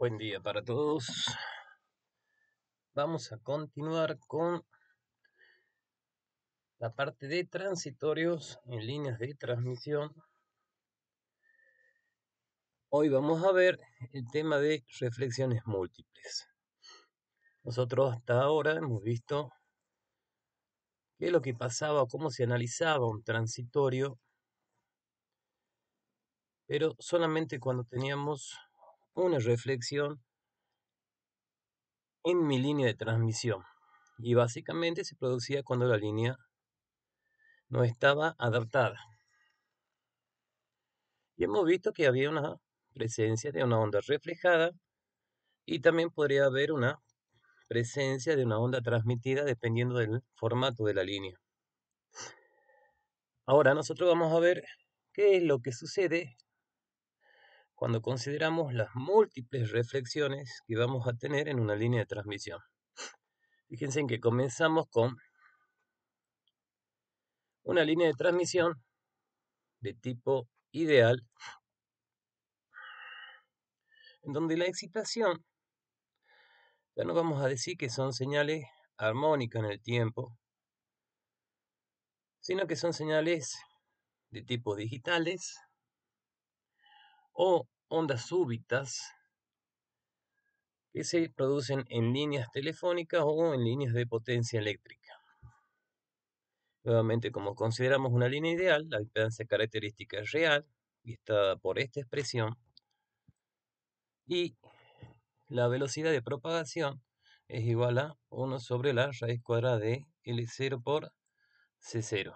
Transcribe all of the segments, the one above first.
Buen día para todos. Vamos a continuar con la parte de transitorios en líneas de transmisión. Hoy vamos a ver el tema de reflexiones múltiples. Nosotros hasta ahora hemos visto qué es lo que pasaba, cómo se analizaba un transitorio, pero solamente cuando teníamos una reflexión en mi línea de transmisión y básicamente se producía cuando la línea no estaba adaptada. Y hemos visto que había una presencia de una onda reflejada y también podría haber una presencia de una onda transmitida dependiendo del formato de la línea. Ahora nosotros vamos a ver qué es lo que sucede cuando consideramos las múltiples reflexiones que vamos a tener en una línea de transmisión. Fíjense en que comenzamos con una línea de transmisión de tipo ideal, en donde la excitación, ya no vamos a decir que son señales armónicas en el tiempo, sino que son señales de tipo digitales, o ondas súbitas que se producen en líneas telefónicas o en líneas de potencia eléctrica. Nuevamente, como consideramos una línea ideal, la impedancia característica es real, y está dada por esta expresión, y la velocidad de propagación es igual a 1 sobre la raíz cuadrada de L0 por C0.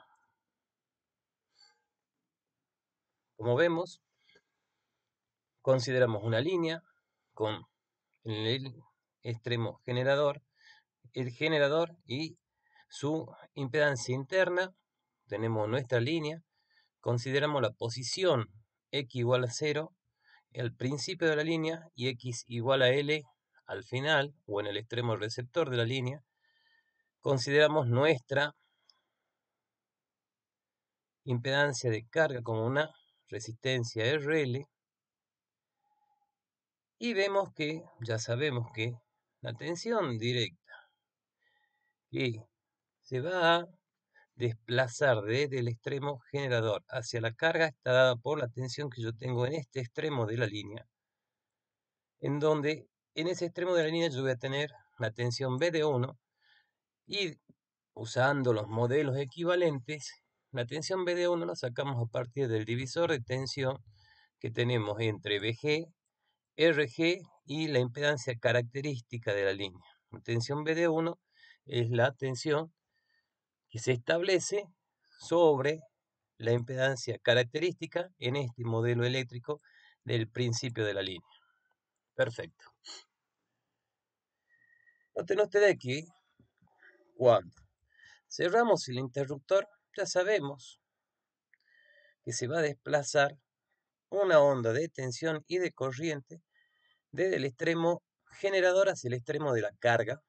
Como vemos, consideramos una línea con el extremo generador, el generador y su impedancia interna, tenemos nuestra línea, consideramos la posición x igual a 0 al principio de la línea y x igual a L al final o en el extremo receptor de la línea, consideramos nuestra impedancia de carga como una resistencia RL y vemos que, ya sabemos que, la tensión directa que se va a desplazar desde el extremo generador hacia la carga está dada por la tensión que yo tengo en este extremo de la línea, en donde en ese extremo de la línea yo voy a tener la tensión B de 1 y usando los modelos equivalentes, la tensión B de 1 la sacamos a partir del divisor de tensión que tenemos entre BG RG y la impedancia característica de la línea. La tensión BD1 es la tensión que se establece sobre la impedancia característica en este modelo eléctrico del principio de la línea. Perfecto. Noten usted aquí, cuando cerramos el interruptor, ya sabemos que se va a desplazar una onda de tensión y de corriente desde el extremo generador hacia el extremo de la carga,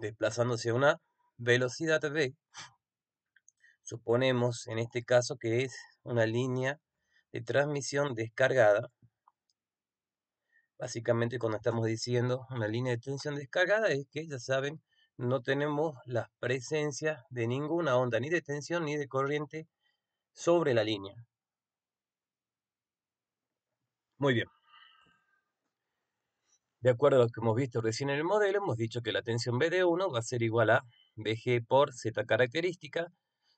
desplazándose a una velocidad v. Suponemos en este caso que es una línea de transmisión descargada. Básicamente cuando estamos diciendo una línea de tensión descargada es que ya saben, no tenemos la presencia de ninguna onda ni de tensión ni de corriente sobre la línea. Muy bien. De acuerdo a lo que hemos visto recién en el modelo, hemos dicho que la tensión BD1 va a ser igual a BG por Z característica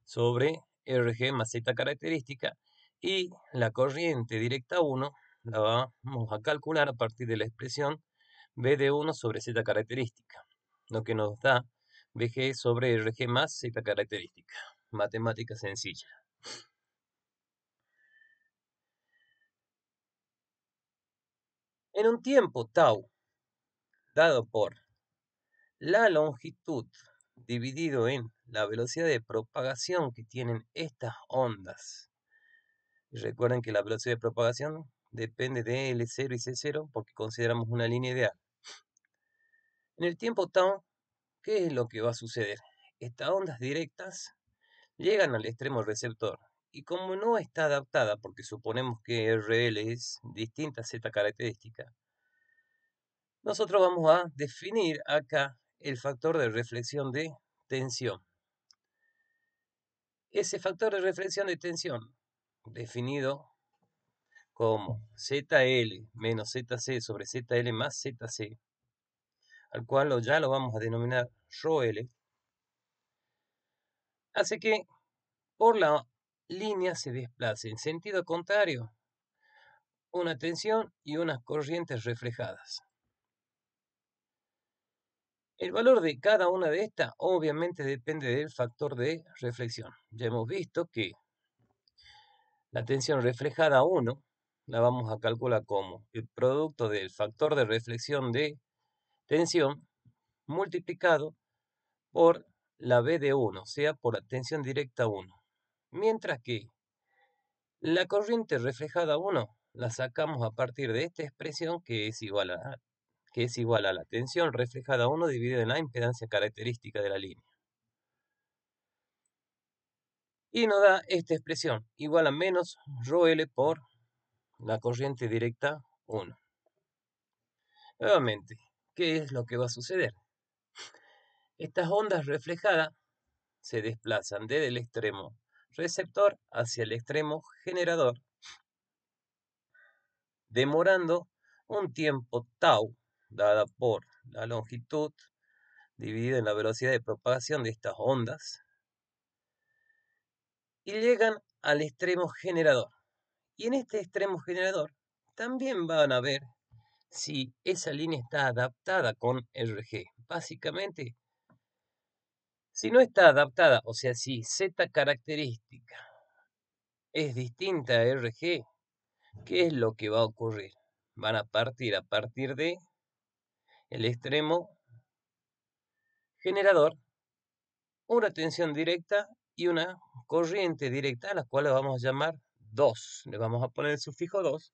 sobre RG más Z característica y la corriente directa 1 la vamos a calcular a partir de la expresión BD1 sobre Z característica, lo que nos da BG sobre RG más Z característica. Matemática sencilla. En un tiempo tau, dado por la longitud dividido en la velocidad de propagación que tienen estas ondas. Y recuerden que la velocidad de propagación depende de L0 y C0 porque consideramos una línea ideal. En el tiempo tau, ¿qué es lo que va a suceder? Estas ondas directas llegan al extremo receptor y como no está adaptada, porque suponemos que RL es distinta a Z característica, nosotros vamos a definir acá el factor de reflexión de tensión. Ese factor de reflexión de tensión, definido como ZL menos ZC sobre ZL más ZC, al cual ya lo vamos a denominar ρL, hace que por la línea se desplace en sentido contrario, una tensión y unas corrientes reflejadas. El valor de cada una de estas obviamente depende del factor de reflexión. Ya hemos visto que la tensión reflejada 1 la vamos a calcular como el producto del factor de reflexión de tensión multiplicado por la B de 1, o sea, por la tensión directa 1. Mientras que la corriente reflejada 1 la sacamos a partir de esta expresión que es igual a, que es igual a la tensión reflejada 1 dividida en la impedancia característica de la línea. Y nos da esta expresión, igual a menos rho por la corriente directa 1. Nuevamente, ¿qué es lo que va a suceder? Estas ondas reflejadas se desplazan desde el extremo receptor hacia el extremo generador, demorando un tiempo tau, dada por la longitud dividida en la velocidad de propagación de estas ondas, y llegan al extremo generador. Y en este extremo generador también van a ver si esa línea está adaptada con RG. Básicamente, si no está adaptada, o sea, si Z característica es distinta a RG, ¿qué es lo que va a ocurrir? Van a partir a partir de el extremo generador, una tensión directa y una corriente directa a la cual vamos a llamar 2. Le vamos a poner el sufijo 2.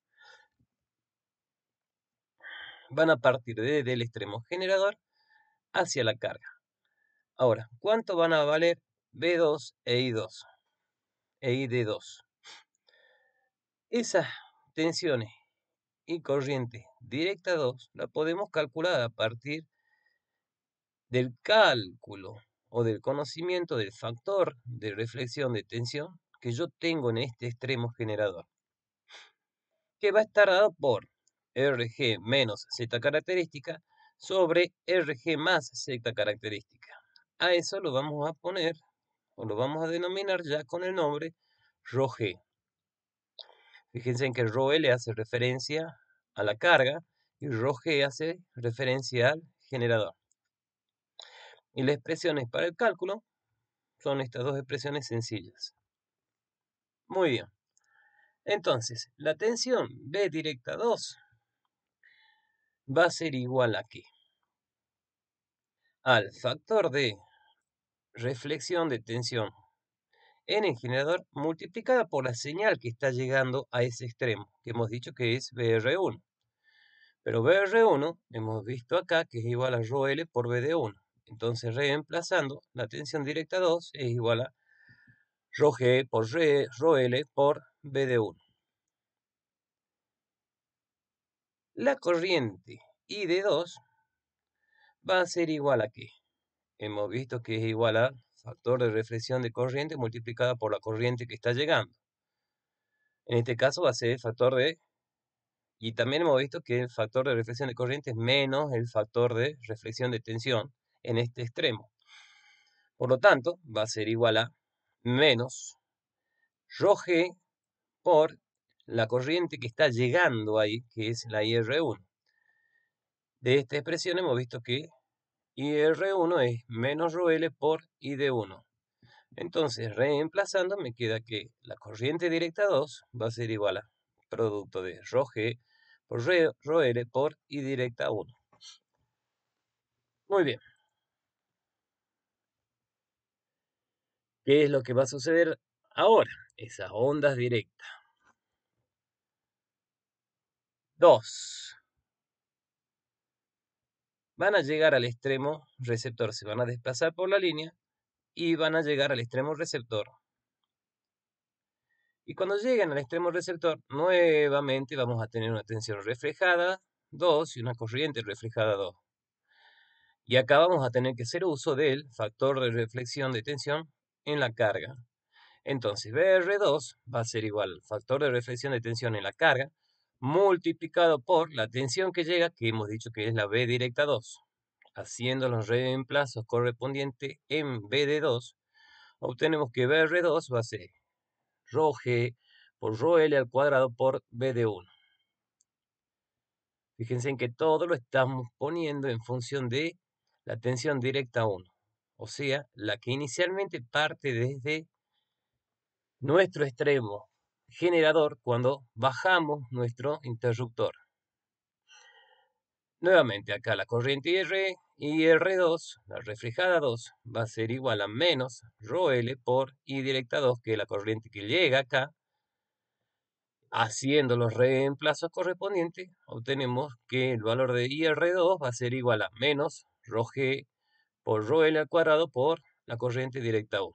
Van a partir desde el extremo generador hacia la carga. Ahora, ¿cuánto van a valer B2 e I2? E ID2. Esas tensiones y corriente directa 2 la podemos calcular a partir del cálculo o del conocimiento del factor de reflexión de tensión que yo tengo en este extremo generador, que va a estar dado por Rg menos Z característica sobre Rg más Z característica a eso lo vamos a poner o lo vamos a denominar ya con el nombre Rho-G. Fíjense en que Roe le hace referencia a la carga y Rho-G hace referencia al generador. Y las expresiones para el cálculo son estas dos expresiones sencillas. Muy bien. Entonces, la tensión B directa 2 va a ser igual a qué? al factor de reflexión de tensión en el generador multiplicada por la señal que está llegando a ese extremo, que hemos dicho que es BR1. Pero BR1 hemos visto acá que es igual a rho por vd 1 Entonces reemplazando la tensión directa 2 es igual a rho por re, por vd 1 La corriente ID2 va a ser igual a qué? Hemos visto que es igual a factor de reflexión de corriente multiplicada por la corriente que está llegando. En este caso va a ser el factor de... Y también hemos visto que el factor de reflexión de corriente es menos el factor de reflexión de tensión en este extremo. Por lo tanto, va a ser igual a menos ρg por la corriente que está llegando ahí, que es la IR1. De esta expresión hemos visto que IR1 es menos rho L por ID1. Entonces, reemplazando, me queda que la corriente directa 2 va a ser igual a producto de rho G por rho por I directa 1. Muy bien. ¿Qué es lo que va a suceder ahora? Esas ondas directas. 2 van a llegar al extremo receptor, se van a desplazar por la línea y van a llegar al extremo receptor. Y cuando lleguen al extremo receptor, nuevamente vamos a tener una tensión reflejada 2 y una corriente reflejada 2. Y acá vamos a tener que hacer uso del factor de reflexión de tensión en la carga. Entonces, BR2 va a ser igual al factor de reflexión de tensión en la carga multiplicado por la tensión que llega, que hemos dicho que es la B directa 2. Haciendo los reemplazos correspondientes en B de 2, obtenemos que BR2 va a ser rho G por rho L al cuadrado por B de 1. Fíjense en que todo lo estamos poniendo en función de la tensión directa 1, o sea, la que inicialmente parte desde nuestro extremo generador cuando bajamos nuestro interruptor. Nuevamente acá la corriente ir y 2 la reflejada 2, va a ser igual a menos rho L por I directa 2, que es la corriente que llega acá. Haciendo los reemplazos correspondientes, obtenemos que el valor de IR2 va a ser igual a menos rho por rho al cuadrado por la corriente directa 1.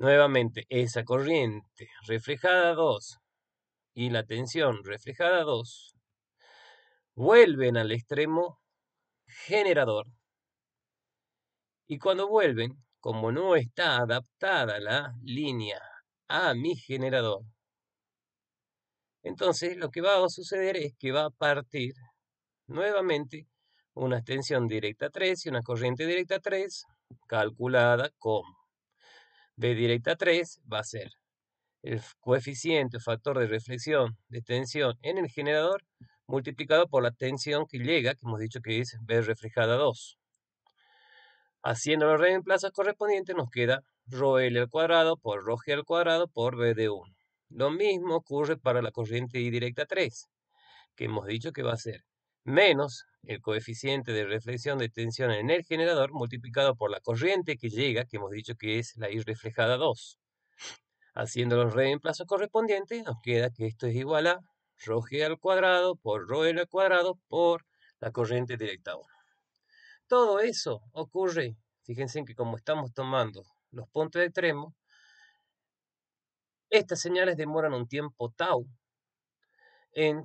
Nuevamente, esa corriente reflejada 2 y la tensión reflejada 2 vuelven al extremo generador. Y cuando vuelven, como no está adaptada la línea a mi generador, entonces lo que va a suceder es que va a partir nuevamente una tensión directa 3 y una corriente directa 3 calculada como B directa 3 va a ser el coeficiente o factor de reflexión de tensión en el generador multiplicado por la tensión que llega, que hemos dicho que es B reflejada 2. Haciendo los reemplazos correspondientes nos queda rho L al cuadrado por rho G al cuadrado por B de 1. Lo mismo ocurre para la corriente I directa 3, que hemos dicho que va a ser menos el coeficiente de reflexión de tensión en el generador multiplicado por la corriente que llega, que hemos dicho que es la I reflejada 2. Haciendo los reemplazos correspondientes, nos queda que esto es igual a ρg al cuadrado por ρl al cuadrado por la corriente directa 1. Todo eso ocurre, fíjense que como estamos tomando los puntos de extremo, estas señales demoran un tiempo tau en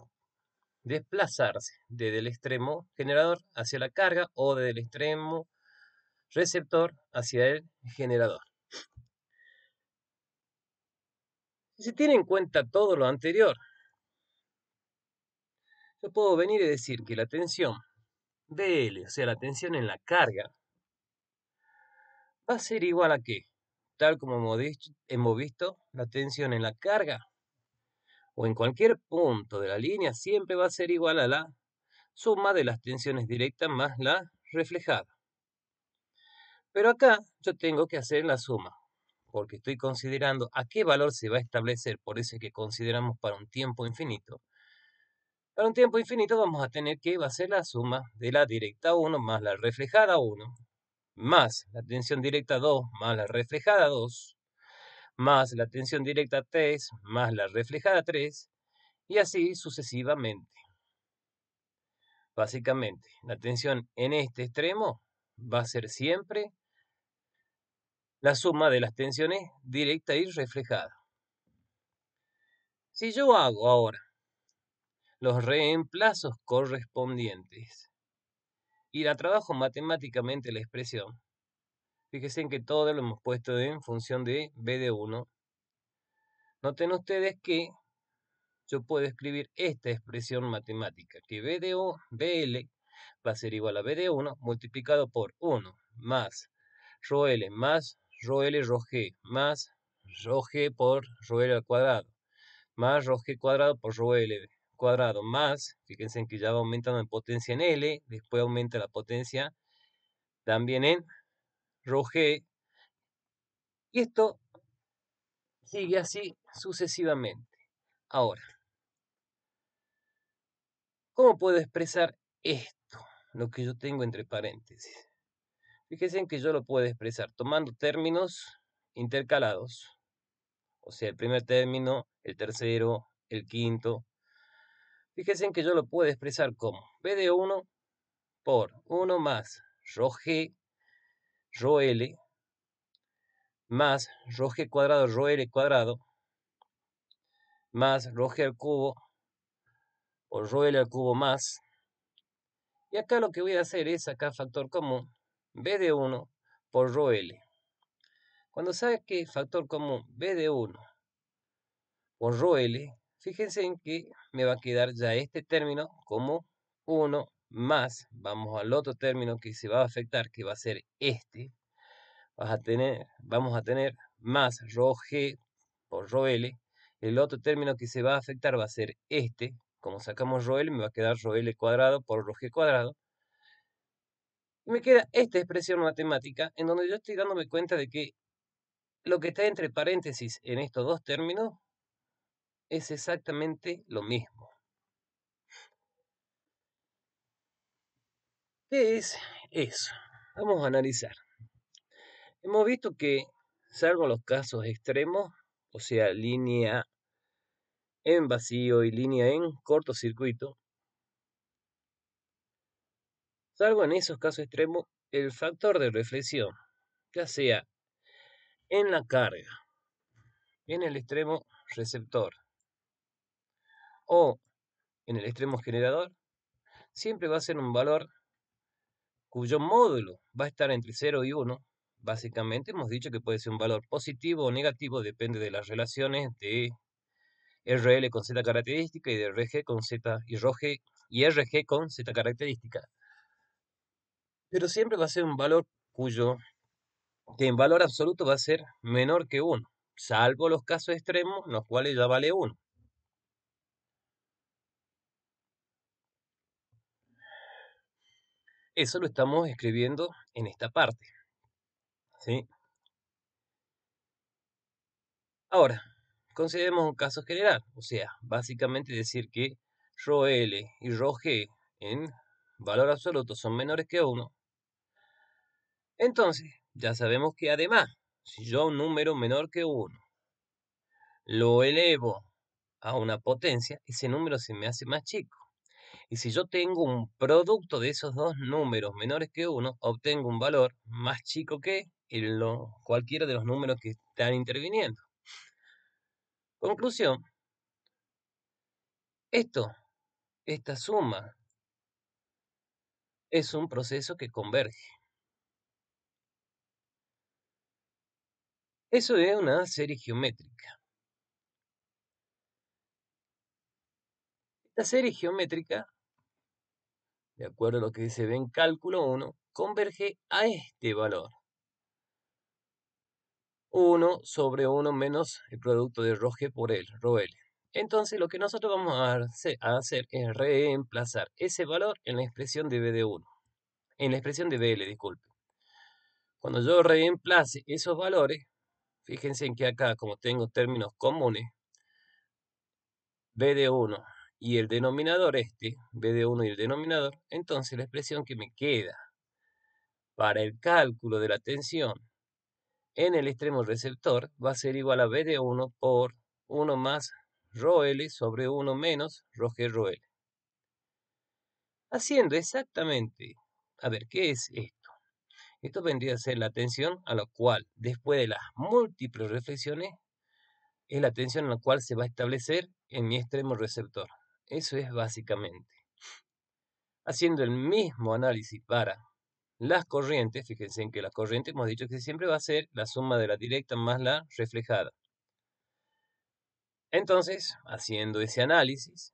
desplazarse desde el extremo generador hacia la carga o desde el extremo receptor hacia el generador. Si se tiene en cuenta todo lo anterior, yo puedo venir y decir que la tensión DL, o sea, la tensión en la carga, va a ser igual a que, tal como hemos visto, la tensión en la carga o en cualquier punto de la línea siempre va a ser igual a la suma de las tensiones directas más la reflejada. Pero acá yo tengo que hacer la suma, porque estoy considerando a qué valor se va a establecer, por eso que consideramos para un tiempo infinito. Para un tiempo infinito vamos a tener que va a ser la suma de la directa 1 más la reflejada 1, más la tensión directa 2 más la reflejada 2, más la tensión directa 3, más la reflejada 3, y así sucesivamente. Básicamente, la tensión en este extremo va a ser siempre la suma de las tensiones directa y reflejada. Si yo hago ahora los reemplazos correspondientes y la trabajo matemáticamente la expresión, Fíjense que todo lo hemos puesto en función de b de 1. Noten ustedes que yo puedo escribir esta expresión matemática, que b de o, bl va a ser igual a b de 1 multiplicado por 1 más rho l más rho l rho g más rho g por rho l al cuadrado más rho g cuadrado por rho l cuadrado más, fíjense que ya va aumentando en potencia en L, después aumenta la potencia también en rojé, y esto sigue así sucesivamente. Ahora, ¿cómo puedo expresar esto? Lo que yo tengo entre paréntesis. Fíjense en que yo lo puedo expresar tomando términos intercalados, o sea, el primer término, el tercero, el quinto. Fíjense que yo lo puedo expresar como B de 1 por 1 más roje rho L más rho G cuadrado, rho L cuadrado más rho G al cubo o rho L al cubo más. Y acá lo que voy a hacer es sacar factor común B de 1 por rho L. Cuando saque factor común B de 1 por rho L, fíjense en que me va a quedar ya este término como 1 más, vamos al otro término que se va a afectar, que va a ser este, vas a tener, vamos a tener más rho por rho el otro término que se va a afectar va a ser este, como sacamos rho me va a quedar rho l cuadrado por rho cuadrado, y me queda esta expresión matemática en donde yo estoy dándome cuenta de que lo que está entre paréntesis en estos dos términos es exactamente lo mismo. es eso? Vamos a analizar. Hemos visto que, salvo los casos extremos, o sea, línea en vacío y línea en cortocircuito, salvo en esos casos extremos, el factor de reflexión, ya sea en la carga, en el extremo receptor o en el extremo generador, siempre va a ser un valor cuyo módulo va a estar entre 0 y 1, básicamente hemos dicho que puede ser un valor positivo o negativo, depende de las relaciones de RL con Z característica y de RG con Z y RG, y con Z característica. Pero siempre va a ser un valor cuyo, en valor absoluto va a ser menor que 1, salvo los casos extremos, en los cuales ya vale 1. Eso lo estamos escribiendo en esta parte. ¿Sí? Ahora, consideremos un caso general, o sea, básicamente decir que ρ L y Rho G en valor absoluto son menores que 1. Entonces, ya sabemos que además, si yo un número menor que 1 lo elevo a una potencia, ese número se me hace más chico. Y si yo tengo un producto de esos dos números menores que uno, obtengo un valor más chico que cualquiera de los números que están interviniendo. Conclusión. Esto, esta suma, es un proceso que converge. Eso es una serie geométrica. Esta serie geométrica de acuerdo a lo que se ve en cálculo 1, converge a este valor. 1 sobre 1 menos el producto de rho por L, rho Entonces lo que nosotros vamos a hacer es reemplazar ese valor en la expresión de B de 1. En la expresión de BL, disculpe. Cuando yo reemplace esos valores, fíjense en que acá, como tengo términos comunes, B de 1 y el denominador este, b de 1 y el denominador, entonces la expresión que me queda para el cálculo de la tensión en el extremo receptor va a ser igual a b de 1 por 1 más rho L sobre 1 menos rho G L. Haciendo exactamente, a ver, ¿qué es esto? Esto vendría a ser la tensión a la cual, después de las múltiples reflexiones, es la tensión a la cual se va a establecer en mi extremo receptor. Eso es básicamente. Haciendo el mismo análisis para las corrientes, fíjense en que las corrientes hemos dicho que siempre va a ser la suma de la directa más la reflejada. Entonces, haciendo ese análisis,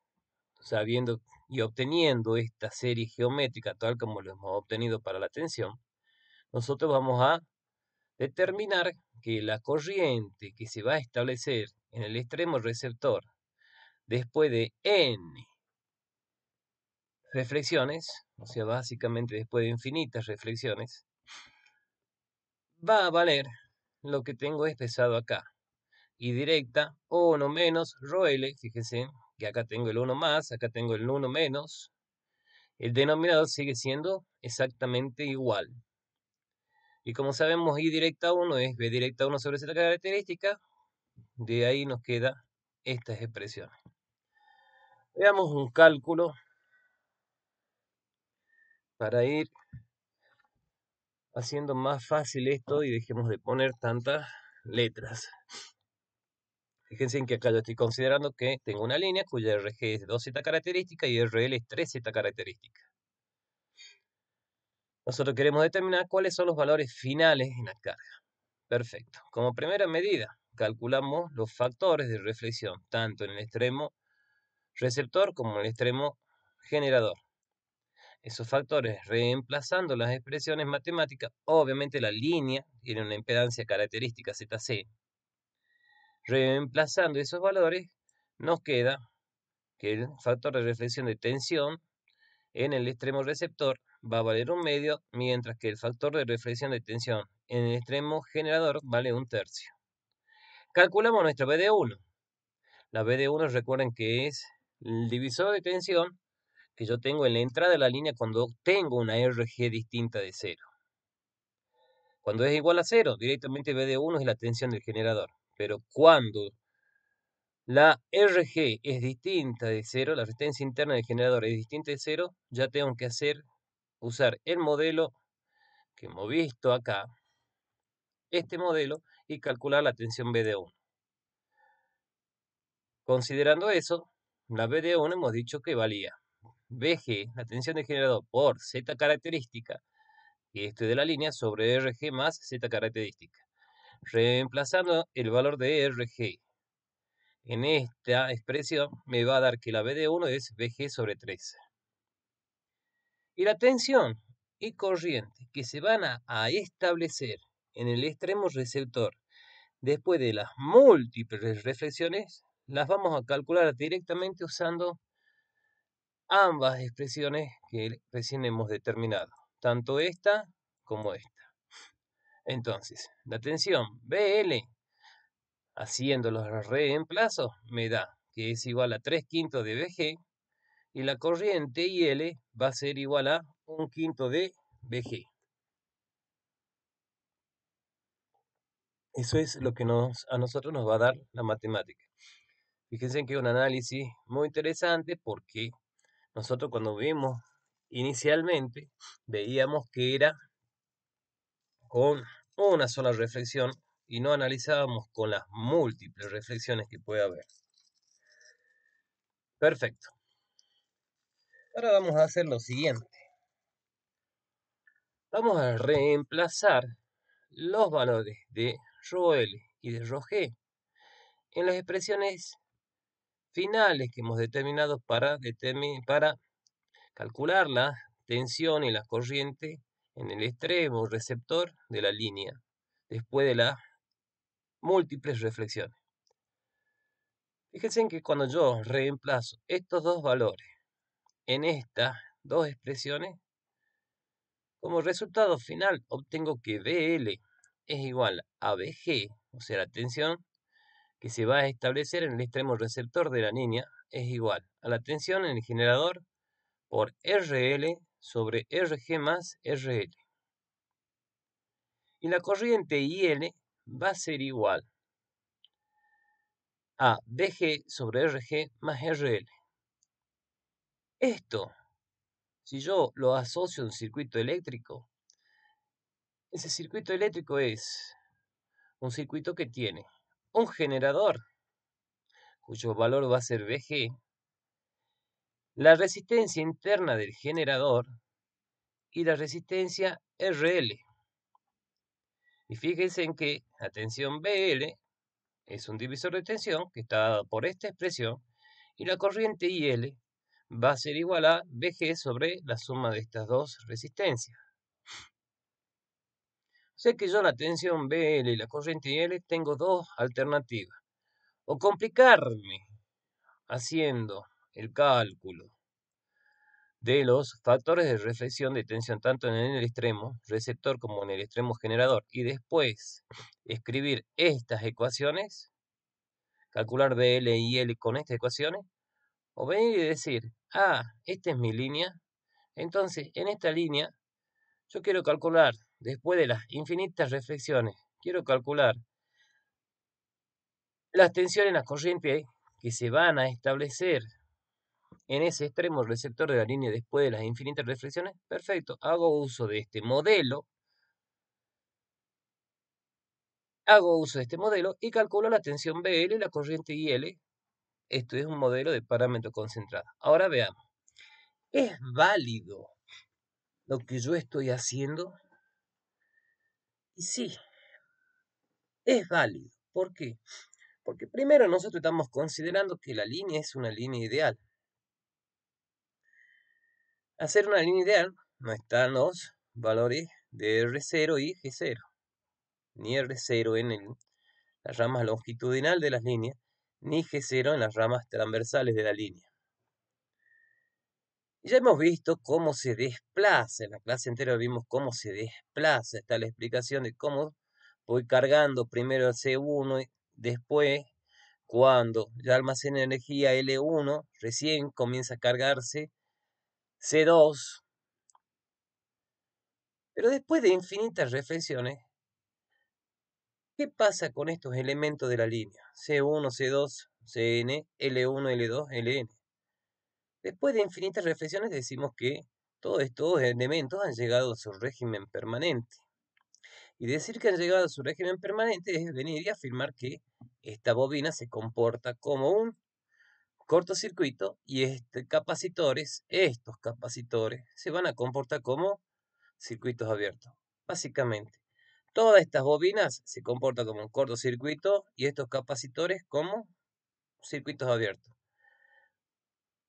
sabiendo y obteniendo esta serie geométrica tal como lo hemos obtenido para la tensión, nosotros vamos a determinar que la corriente que se va a establecer en el extremo receptor después de n reflexiones, o sea, básicamente después de infinitas reflexiones, va a valer lo que tengo expresado acá. Y directa, 1 menos, roele fíjense que acá tengo el 1 más, acá tengo el 1 menos. El denominador sigue siendo exactamente igual. Y como sabemos, Y directa 1 es B directa 1 sobre Z característica. De ahí nos queda estas expresiones. Veamos un cálculo para ir haciendo más fácil esto y dejemos de poner tantas letras. Fíjense en que acá yo estoy considerando que tengo una línea cuya RG es 2Z característica y RL es 3Z característica. Nosotros queremos determinar cuáles son los valores finales en la carga. Perfecto. Como primera medida, calculamos los factores de reflexión, tanto en el extremo receptor como el extremo generador. Esos factores, reemplazando las expresiones matemáticas, obviamente la línea tiene una impedancia característica ZC. Reemplazando esos valores, nos queda que el factor de reflexión de tensión en el extremo receptor va a valer un medio, mientras que el factor de reflexión de tensión en el extremo generador vale un tercio. Calculamos nuestra BD1. La de 1 recuerden que es el divisor de tensión que yo tengo en la entrada de la línea cuando tengo una RG distinta de cero. Cuando es igual a cero, directamente de 1 es la tensión del generador. Pero cuando la RG es distinta de cero, la resistencia interna del generador es distinta de cero, ya tengo que hacer, usar el modelo que hemos visto acá, este modelo, y calcular la tensión de 1 Considerando eso, la BD1 hemos dicho que valía BG, la tensión de generador por Z característica, y esto de la línea sobre RG más Z característica, reemplazando el valor de RG. En esta expresión me va a dar que la BD1 es Vg sobre 3. Y la tensión y corriente que se van a establecer en el extremo receptor después de las múltiples reflexiones las vamos a calcular directamente usando ambas expresiones que recién hemos determinado, tanto esta como esta. Entonces, la tensión BL, haciendo los reemplazos, me da que es igual a 3 quintos de BG, y la corriente IL va a ser igual a 1 quinto de BG. Eso es lo que nos, a nosotros nos va a dar la matemática. Fíjense que es un análisis muy interesante porque nosotros cuando vimos inicialmente veíamos que era con una sola reflexión y no analizábamos con las múltiples reflexiones que puede haber. Perfecto. Ahora vamos a hacer lo siguiente. Vamos a reemplazar los valores de Roel y de Roger en las expresiones finales que hemos determinado para, para calcular la tensión y la corriente en el extremo receptor de la línea, después de las múltiples reflexiones. Fíjense que cuando yo reemplazo estos dos valores en estas dos expresiones, como resultado final obtengo que VL es igual a BG, o sea, la tensión, que se va a establecer en el extremo receptor de la niña es igual a la tensión en el generador por RL sobre RG más RL. Y la corriente IL va a ser igual a DG sobre RG más RL. Esto, si yo lo asocio a un circuito eléctrico, ese circuito eléctrico es un circuito que tiene un generador cuyo valor va a ser Vg, la resistencia interna del generador y la resistencia RL. Y fíjense en que la tensión BL es un divisor de tensión que está dado por esta expresión y la corriente IL va a ser igual a Vg sobre la suma de estas dos resistencias. Sé que yo la tensión BL y la corriente L tengo dos alternativas. O complicarme haciendo el cálculo de los factores de reflexión de tensión tanto en el extremo receptor como en el extremo generador y después escribir estas ecuaciones, calcular BL y L con estas ecuaciones, o venir y decir, ah, esta es mi línea, entonces en esta línea yo quiero calcular después de las infinitas reflexiones, quiero calcular las tensiones en las corrientes que se van a establecer en ese extremo receptor de la línea después de las infinitas reflexiones. Perfecto, hago uso de este modelo. Hago uso de este modelo y calculo la tensión BL y la corriente IL. Esto es un modelo de parámetro concentrado. Ahora veamos. ¿Es válido lo que yo estoy haciendo? Y sí, es válido. ¿Por qué? Porque primero nosotros estamos considerando que la línea es una línea ideal. Hacer una línea ideal no están los valores de R0 y G0. Ni R0 en las ramas longitudinales de las líneas, ni G0 en las ramas transversales de la línea ya hemos visto cómo se desplaza, en la clase entera vimos cómo se desplaza, está la explicación de cómo voy cargando primero el C1 y después cuando ya almacena energía L1, recién comienza a cargarse C2. Pero después de infinitas reflexiones, ¿qué pasa con estos elementos de la línea? C1, C2, CN, L1, L2, LN. Después de infinitas reflexiones decimos que todos estos elementos han llegado a su régimen permanente. Y decir que han llegado a su régimen permanente es venir y afirmar que esta bobina se comporta como un cortocircuito y este capacitores, estos capacitores, se van a comportar como circuitos abiertos. Básicamente, todas estas bobinas se comportan como un cortocircuito y estos capacitores como circuitos abiertos.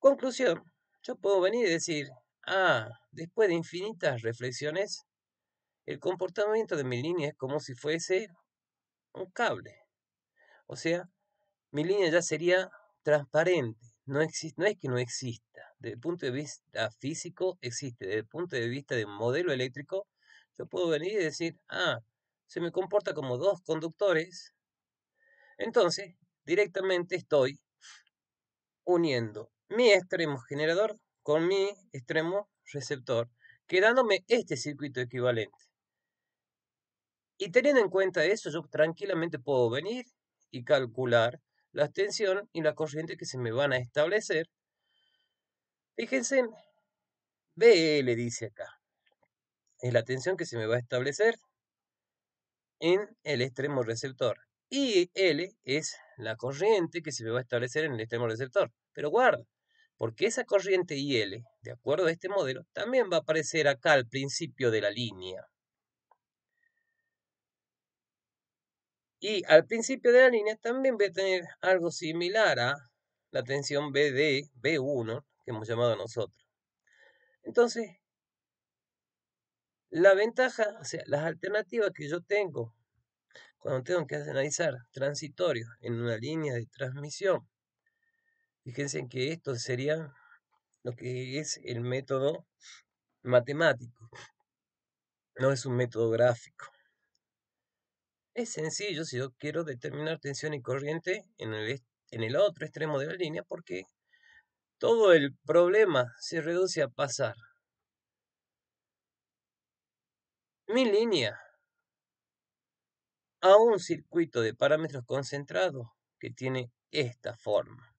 Conclusión, yo puedo venir y decir, ah, después de infinitas reflexiones, el comportamiento de mi línea es como si fuese un cable. O sea, mi línea ya sería transparente, no, no es que no exista. Desde el punto de vista físico existe, desde el punto de vista de modelo eléctrico, yo puedo venir y decir, ah, se me comporta como dos conductores, entonces directamente estoy uniendo mi extremo generador con mi extremo receptor, quedándome este circuito equivalente. Y teniendo en cuenta eso, yo tranquilamente puedo venir y calcular la tensión y la corriente que se me van a establecer. Fíjense, BL dice acá. Es la tensión que se me va a establecer en el extremo receptor. Y L es la corriente que se me va a establecer en el extremo receptor. Pero guarda, porque esa corriente IL, de acuerdo a este modelo, también va a aparecer acá al principio de la línea. Y al principio de la línea también va a tener algo similar a la tensión BD, B1, que hemos llamado nosotros. Entonces, la ventaja, o sea, las alternativas que yo tengo cuando tengo que analizar transitorios en una línea de transmisión Fíjense que esto sería lo que es el método matemático. No es un método gráfico. Es sencillo si yo quiero determinar tensión y corriente en en el otro extremo de la línea porque todo el problema se reduce a pasar mi línea a un circuito de parámetros concentrados que tiene esta forma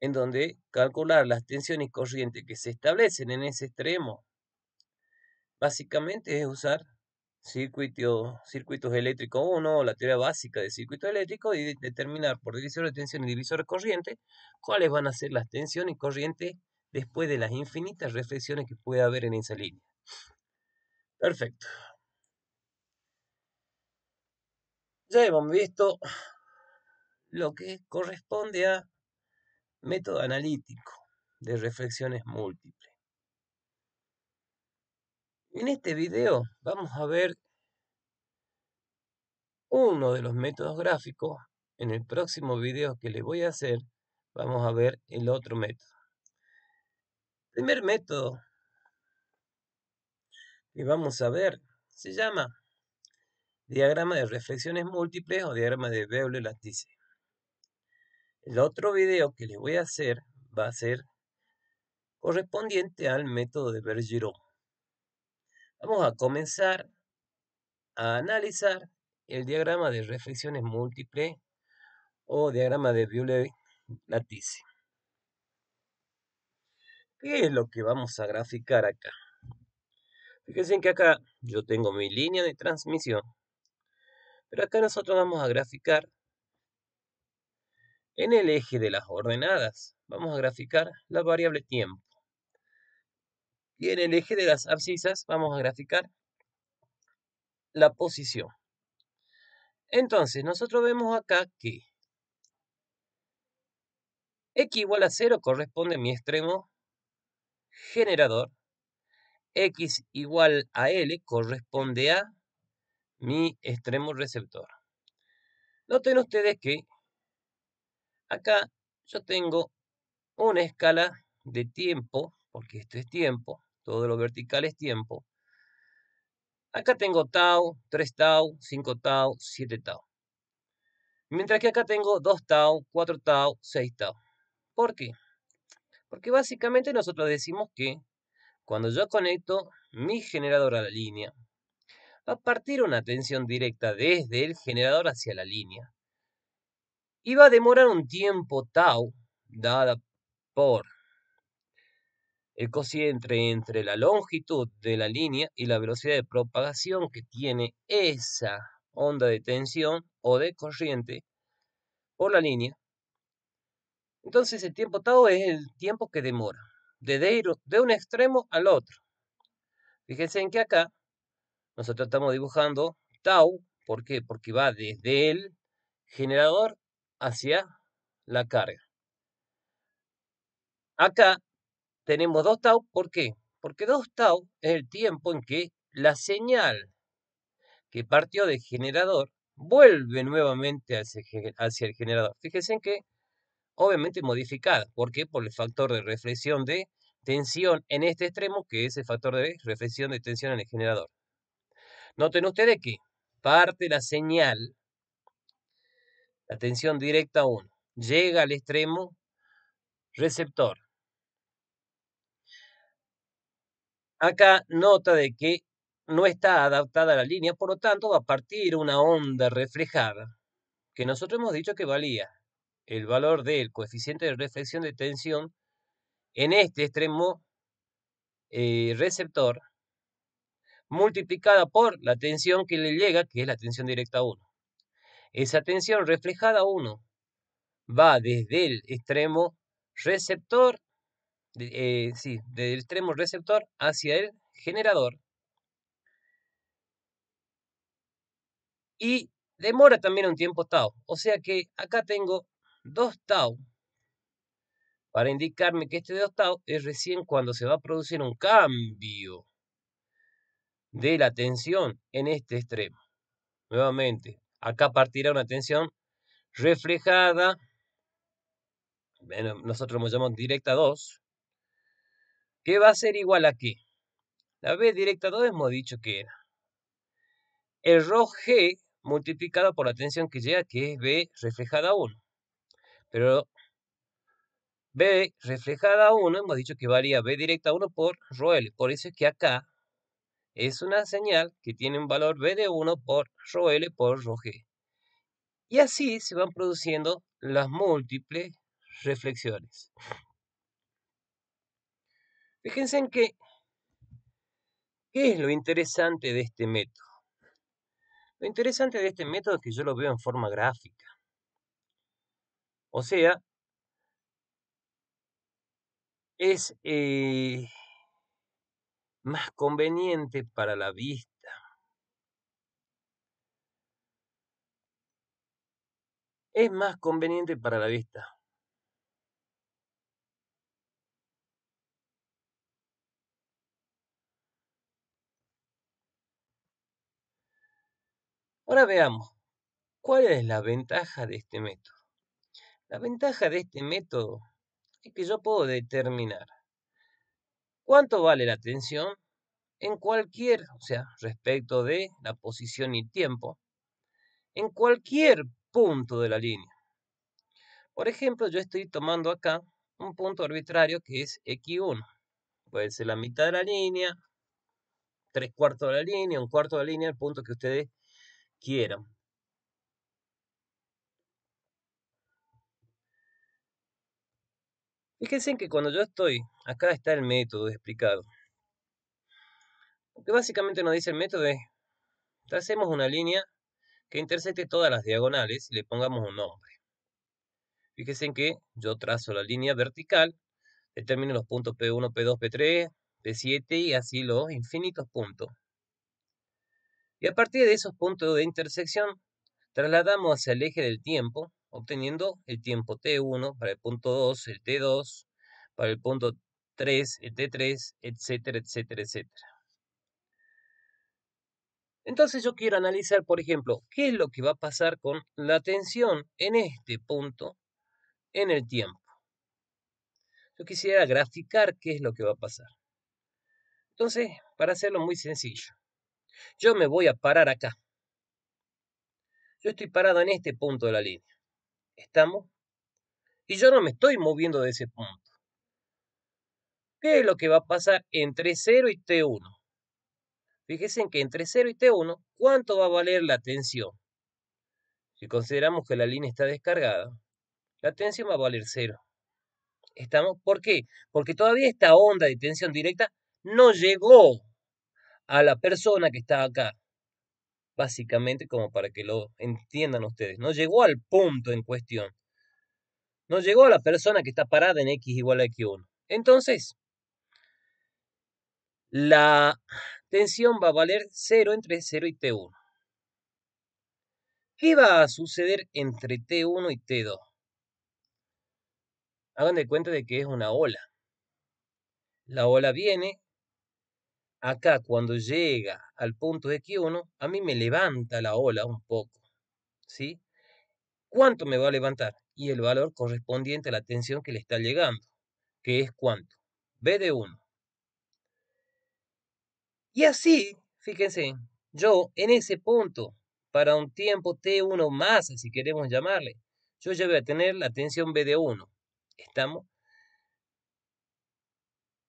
en donde calcular las tensiones y corrientes que se establecen en ese extremo. Básicamente es usar circuito, circuitos eléctricos 1, la teoría básica de circuito eléctrico. y determinar por divisor de tensión y divisor de corriente cuáles van a ser las tensiones y corrientes después de las infinitas reflexiones que puede haber en esa línea. Perfecto. Ya hemos visto lo que corresponde a Método analítico de reflexiones múltiples. En este video vamos a ver uno de los métodos gráficos. En el próximo video que le voy a hacer vamos a ver el otro método. primer método que vamos a ver se llama diagrama de reflexiones múltiples o diagrama de Beulah-Lattice. El otro video que les voy a hacer va a ser correspondiente al método de Bergeron. Vamos a comenzar a analizar el diagrama de reflexiones múltiples o diagrama de bewley latice ¿Qué es lo que vamos a graficar acá? Fíjense que acá yo tengo mi línea de transmisión, pero acá nosotros vamos a graficar en el eje de las ordenadas vamos a graficar la variable tiempo. Y en el eje de las abscisas vamos a graficar la posición. Entonces, nosotros vemos acá que x igual a 0 corresponde a mi extremo generador. x igual a L corresponde a mi extremo receptor. Noten ustedes que Acá yo tengo una escala de tiempo, porque esto es tiempo, todo lo vertical es tiempo. Acá tengo tau, 3 tau, 5 tau, 7 tau. Mientras que acá tengo 2 tau, 4 tau, 6 tau. ¿Por qué? Porque básicamente nosotros decimos que cuando yo conecto mi generador a la línea, va a partir una tensión directa desde el generador hacia la línea. Iba a demorar un tiempo tau, dada por el cociente entre la longitud de la línea y la velocidad de propagación que tiene esa onda de tensión o de corriente por la línea. Entonces el tiempo tau es el tiempo que demora de de un extremo al otro. Fíjense en que acá nosotros estamos dibujando tau, ¿por qué? Porque va desde el generador hacia la carga. Acá tenemos dos tau, ¿por qué? Porque dos tau es el tiempo en que la señal que partió del generador vuelve nuevamente hacia el generador. Fíjense que obviamente modificada. ¿Por qué? Por el factor de reflexión de tensión en este extremo, que es el factor de reflexión de tensión en el generador. Noten ustedes que parte la señal la tensión directa 1. Llega al extremo receptor. Acá nota de que no está adaptada la línea, por lo tanto va a partir una onda reflejada, que nosotros hemos dicho que valía el valor del coeficiente de reflexión de tensión en este extremo eh, receptor multiplicada por la tensión que le llega, que es la tensión directa 1. Esa tensión reflejada uno va desde el extremo receptor, eh, sí, extremo receptor hacia el generador. Y demora también un tiempo tau. O sea que acá tengo dos tau para indicarme que este dos tau es recién cuando se va a producir un cambio de la tensión en este extremo. Nuevamente, Acá partirá una tensión reflejada, nosotros lo llamamos directa 2, que va a ser igual a qué? La B directa 2 hemos dicho que era el rho G multiplicado por la tensión que llega, que es B reflejada 1. Pero B reflejada 1, hemos dicho que varía B directa 1 por rho Por eso es que acá es una señal que tiene un valor B de 1 por rho L por rho G. Y así se van produciendo las múltiples reflexiones. Fíjense en que, ¿qué es lo interesante de este método? Lo interesante de este método es que yo lo veo en forma gráfica. O sea, es eh, más conveniente para la vista. Es más conveniente para la vista. Ahora veamos, ¿cuál es la ventaja de este método? La ventaja de este método es que yo puedo determinar ¿Cuánto vale la tensión En cualquier, o sea, respecto de la posición y tiempo, en cualquier punto de la línea. Por ejemplo, yo estoy tomando acá un punto arbitrario que es X1. Puede ser la mitad de la línea, tres cuartos de la línea, un cuarto de la línea, el punto que ustedes quieran. Fíjense que cuando yo estoy, acá está el método explicado. Lo que básicamente nos dice el método es, tracemos una línea que intersecte todas las diagonales y le pongamos un nombre. Fíjense que yo trazo la línea vertical, determino los puntos P1, P2, P3, P7 y así los infinitos puntos. Y a partir de esos puntos de intersección, trasladamos hacia el eje del tiempo obteniendo el tiempo T1 para el punto 2, el T2, para el punto 3, el T3, etcétera, etcétera, etcétera. Entonces yo quiero analizar, por ejemplo, qué es lo que va a pasar con la tensión en este punto en el tiempo. Yo quisiera graficar qué es lo que va a pasar. Entonces, para hacerlo muy sencillo, yo me voy a parar acá. Yo estoy parado en este punto de la línea. ¿Estamos? Y yo no me estoy moviendo de ese punto. ¿Qué es lo que va a pasar entre 0 y T1? Fíjense que entre 0 y T1, ¿cuánto va a valer la tensión? Si consideramos que la línea está descargada, la tensión va a valer 0. ¿Estamos? ¿Por qué? Porque todavía esta onda de tensión directa no llegó a la persona que está acá básicamente como para que lo entiendan ustedes. No llegó al punto en cuestión. No llegó a la persona que está parada en X igual a X1. Entonces, la tensión va a valer 0 entre 0 y T1. ¿Qué va a suceder entre T1 y T2? Hagan de cuenta de que es una ola. La ola viene, acá cuando llega al punto de X1, a mí me levanta la ola un poco, ¿sí? ¿Cuánto me va a levantar? Y el valor correspondiente a la tensión que le está llegando, que es cuánto, B de 1. Y así, fíjense, yo en ese punto, para un tiempo T1 más, si queremos llamarle, yo ya voy a tener la tensión B de 1. ¿Estamos?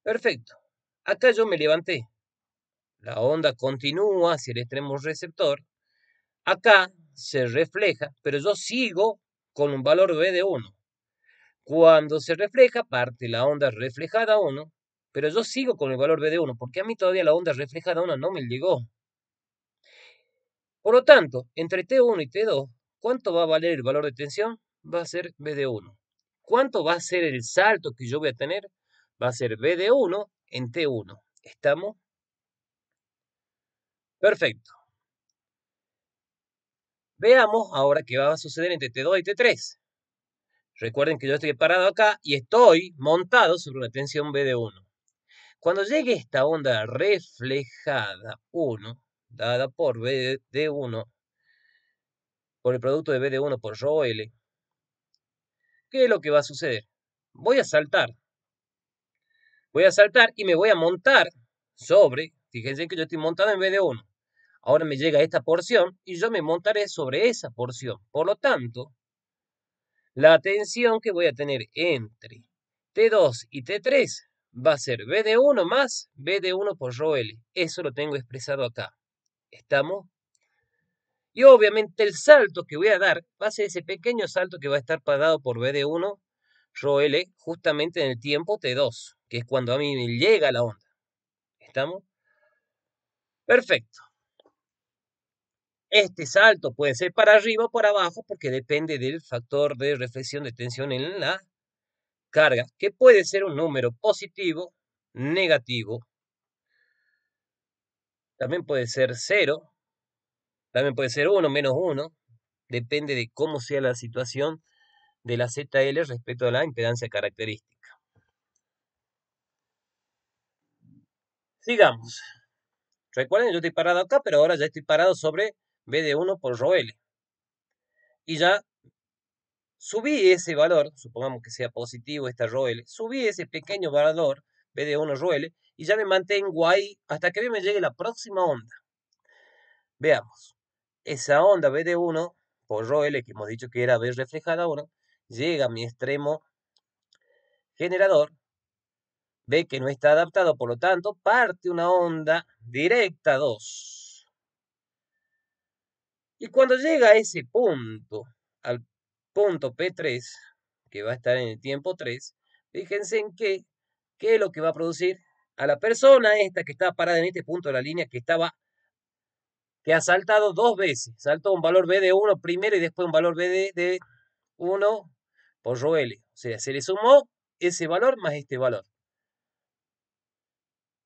Perfecto. Acá yo me levanté, la onda continúa hacia el extremo receptor, acá se refleja, pero yo sigo con un valor B de 1. Cuando se refleja, parte la onda reflejada 1, pero yo sigo con el valor B de 1, porque a mí todavía la onda reflejada 1 no me llegó. Por lo tanto, entre T1 y T2, ¿cuánto va a valer el valor de tensión? Va a ser B de 1. ¿Cuánto va a ser el salto que yo voy a tener? Va a ser B de 1 en T1. ¿Estamos? Perfecto. Veamos ahora qué va a suceder entre T2 y T3. Recuerden que yo estoy parado acá y estoy montado sobre la tensión B de 1. Cuando llegue esta onda reflejada 1, dada por B de 1, por el producto de B de 1 por rho L, ¿qué es lo que va a suceder? Voy a saltar. Voy a saltar y me voy a montar sobre, fíjense que yo estoy montado en B de 1. Ahora me llega esta porción y yo me montaré sobre esa porción. Por lo tanto, la tensión que voy a tener entre T2 y T3 va a ser B de 1 más B de 1 por rho L. Eso lo tengo expresado acá. ¿Estamos? Y obviamente el salto que voy a dar va a ser ese pequeño salto que va a estar pagado por B de 1 rho L justamente en el tiempo T2, que es cuando a mí me llega la onda. ¿Estamos? Perfecto. Este salto puede ser para arriba o para abajo porque depende del factor de reflexión de tensión en la carga, que puede ser un número positivo, negativo, también puede ser 0, también puede ser 1, menos 1, depende de cómo sea la situación de la ZL respecto a la impedancia característica. Sigamos. Recuerden, yo estoy parado acá, pero ahora ya estoy parado sobre de 1 por ROL. Y ya subí ese valor, supongamos que sea positivo esta ROL, subí ese pequeño valor de 1 ROL y ya me mantengo ahí hasta que me llegue la próxima onda. Veamos, esa onda de 1 por ROL, que hemos dicho que era B reflejada 1, llega a mi extremo generador, ve que no está adaptado, por lo tanto, parte una onda directa 2 y cuando llega a ese punto, al punto P3, que va a estar en el tiempo 3, fíjense en qué, qué es lo que va a producir a la persona esta que está parada en este punto de la línea, que estaba, que ha saltado dos veces, saltó un valor B de 1 primero y después un valor B de, 1 por rho O sea, se le sumó ese valor más este valor.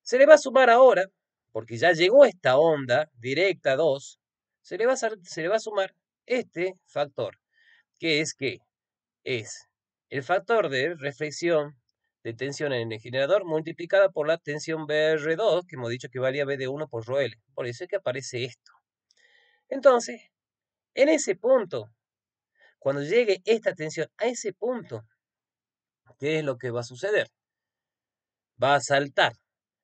Se le va a sumar ahora, porque ya llegó esta onda directa 2, se le va a, sumar este factor, que es que es el factor de reflexión de tensión en el generador multiplicada por la tensión BR2, que hemos dicho que valía B de 1 por ρ Por eso es que aparece esto. Entonces, en ese punto, cuando llegue esta tensión a ese punto, ¿qué es lo que va a suceder? Va a saltar.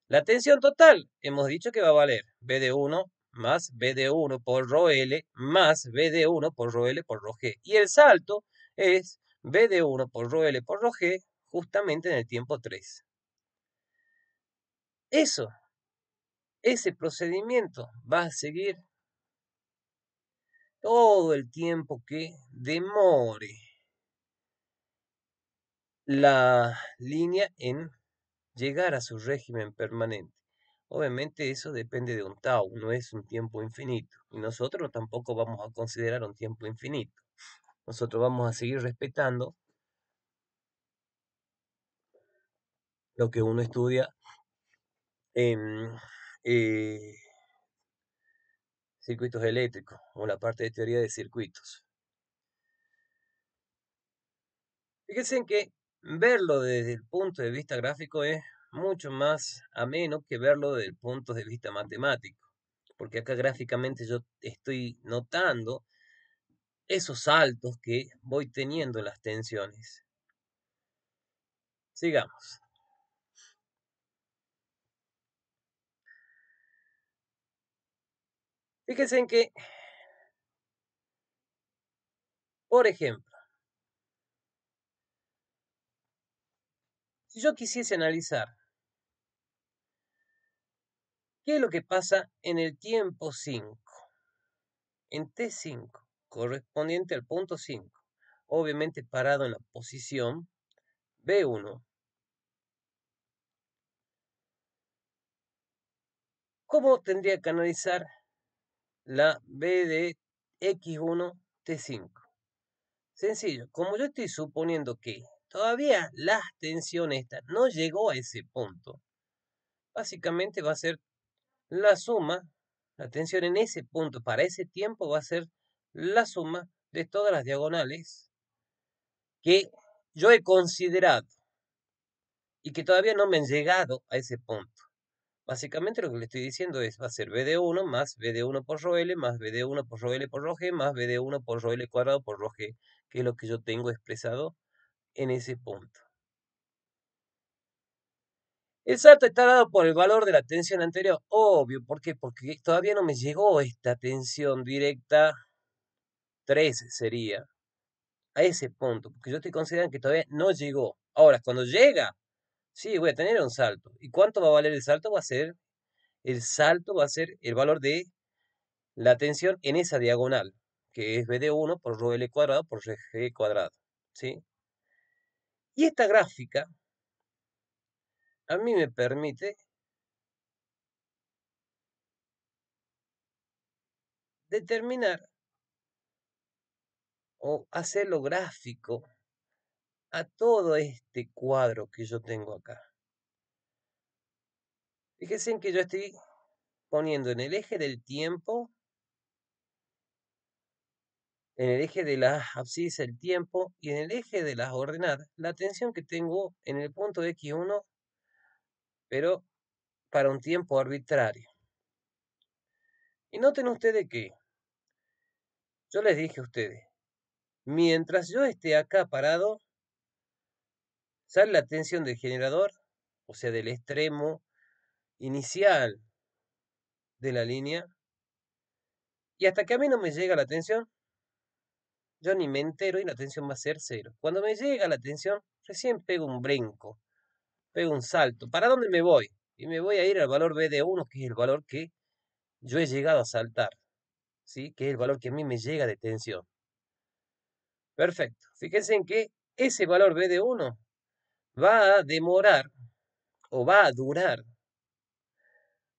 La tensión total, hemos dicho que va a valer B de 1 más B de 1 por rho L más B de 1 por rho L por rho G. Y el salto es B de 1 por rho L por rho justamente en el tiempo 3. Eso, ese procedimiento va a seguir todo el tiempo que demore la línea en llegar a su régimen permanente. Obviamente eso depende de un tau, no es un tiempo infinito. Y nosotros tampoco vamos a considerar un tiempo infinito. Nosotros vamos a seguir respetando lo que uno estudia en eh, circuitos eléctricos o la parte de teoría de circuitos. Fíjense que verlo desde el punto de vista gráfico es mucho más ameno que verlo desde el punto de vista matemático, porque acá gráficamente yo estoy notando esos saltos que voy teniendo en las tensiones. Sigamos. Fíjense en que, por ejemplo, si yo quisiese analizar ¿Qué es lo que pasa en el tiempo 5? En T5, correspondiente al punto 5, obviamente parado en la posición B1. ¿Cómo tendría que analizar la B de X1 T5? Sencillo, como yo estoy suponiendo que todavía la tensión esta no llegó a ese punto, básicamente va a ser la suma, la tensión en ese punto, para ese tiempo va a ser la suma de todas las diagonales que yo he considerado y que todavía no me han llegado a ese punto. Básicamente lo que le estoy diciendo es, va a ser B de 1 más B de 1 por rho L más B de 1 por rho L por rho G más B de 1 por rho L cuadrado por rho G, que es lo que yo tengo expresado en ese punto. El salto está dado por el valor de la tensión anterior. Obvio, ¿por qué? Porque todavía no me llegó esta tensión directa 3 sería. A ese punto, porque yo estoy considerando que todavía no llegó. Ahora, cuando llega, sí, voy a tener un salto. ¿Y cuánto va a valer el salto? Va a ser, el salto va a ser el valor de la tensión en esa diagonal, que es B de 1 por ρ L cuadrado por G cuadrado. ¿sí? Y esta gráfica a mí me permite determinar o hacerlo gráfico a todo este cuadro que yo tengo acá. Fíjense en que yo estoy poniendo en el eje del tiempo, en el eje de las abscisas el tiempo y en el eje de las ordenadas la tensión que tengo en el punto X1 pero para un tiempo arbitrario. Y noten ustedes que yo les dije a ustedes, mientras yo esté acá parado, sale la tensión del generador, o sea, del extremo inicial de la línea, y hasta que a mí no me llega la tensión, yo ni me entero y la tensión va a ser cero. Cuando me llega la tensión, recién pego un brinco un salto. ¿Para dónde me voy? Y me voy a ir al valor B de 1, que es el valor que yo he llegado a saltar, ¿sí? que es el valor que a mí me llega de tensión. Perfecto. Fíjense en que ese valor B de 1 va a demorar o va a durar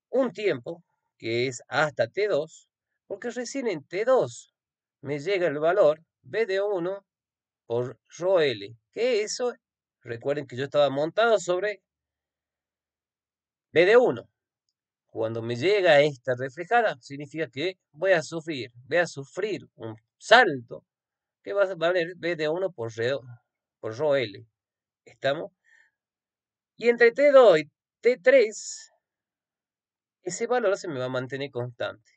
un tiempo, que es hasta T2, porque recién en T2 me llega el valor B de 1 por L, que eso Recuerden que yo estaba montado sobre de 1 Cuando me llega esta reflejada, significa que voy a sufrir, voy a sufrir un salto que va a valer BD1 por, Rho, por L. ¿Estamos? Y entre T2 y T3, ese valor se me va a mantener constante.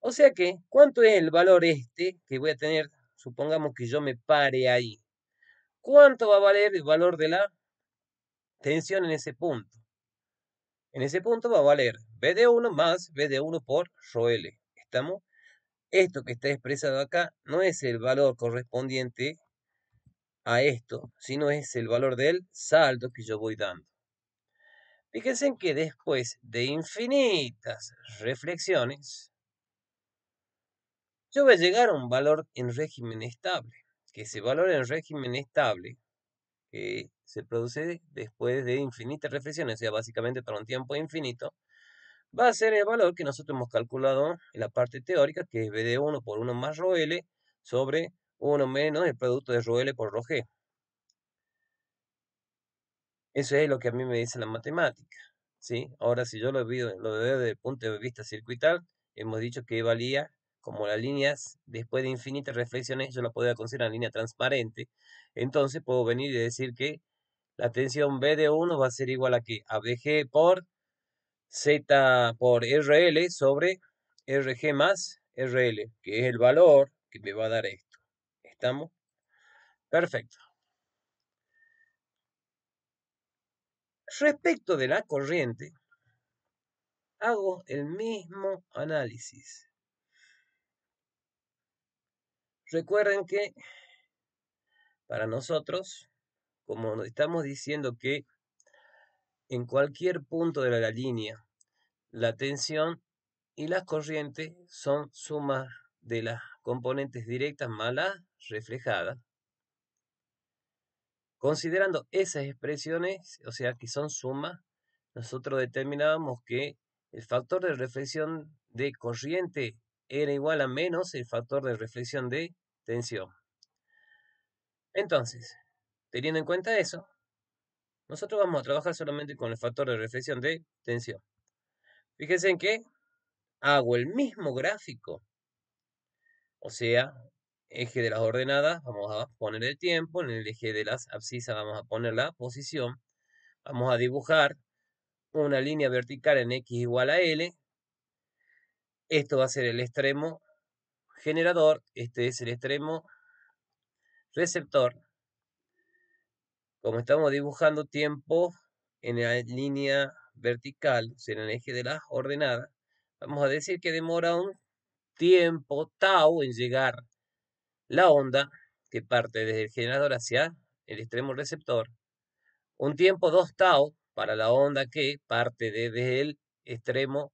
O sea que, ¿cuánto es el valor este que voy a tener? Supongamos que yo me pare ahí. ¿Cuánto va a valer el valor de la tensión en ese punto? En ese punto va a valer de 1 más de 1 por L. ¿Estamos? Esto que está expresado acá no es el valor correspondiente a esto, sino es el valor del saldo que yo voy dando. Fíjense que después de infinitas reflexiones, yo voy a llegar a un valor en régimen estable que se valora en régimen estable que se produce después de infinitas reflexiones, o sea, básicamente para un tiempo infinito, va a ser el valor que nosotros hemos calculado en la parte teórica, que es B de 1 por 1 más rho sobre 1 menos el producto de rho por rho Eso es lo que a mí me dice la matemática. ¿sí? Ahora, si yo lo lo veo desde el punto de vista circuital, hemos dicho que valía como las líneas, después de infinitas reflexiones, yo la podría considerar una línea transparente, entonces puedo venir y decir que la tensión B de 1 va a ser igual a que ABG por Z por RL sobre RG más RL, que es el valor que me va a dar esto. ¿Estamos? Perfecto. Respecto de la corriente, hago el mismo análisis. Recuerden que para nosotros, como estamos diciendo que en cualquier punto de la línea, la tensión y las corrientes son sumas de las componentes directas más las reflejadas. Considerando esas expresiones, o sea que son sumas, nosotros determinábamos que el factor de reflexión de corriente era igual a menos el factor de reflexión de tensión. Entonces, teniendo en cuenta eso, nosotros vamos a trabajar solamente con el factor de reflexión de tensión. Fíjense en que hago el mismo gráfico, o sea, eje de las ordenadas, vamos a poner el tiempo, en el eje de las abscisas vamos a poner la posición, vamos a dibujar una línea vertical en X igual a L, esto va a ser el extremo generador, este es el extremo receptor. Como estamos dibujando tiempo en la línea vertical, o sea, en el eje de la ordenada vamos a decir que demora un tiempo tau en llegar la onda que parte desde el generador hacia el extremo receptor. Un tiempo 2 tau para la onda que parte desde el extremo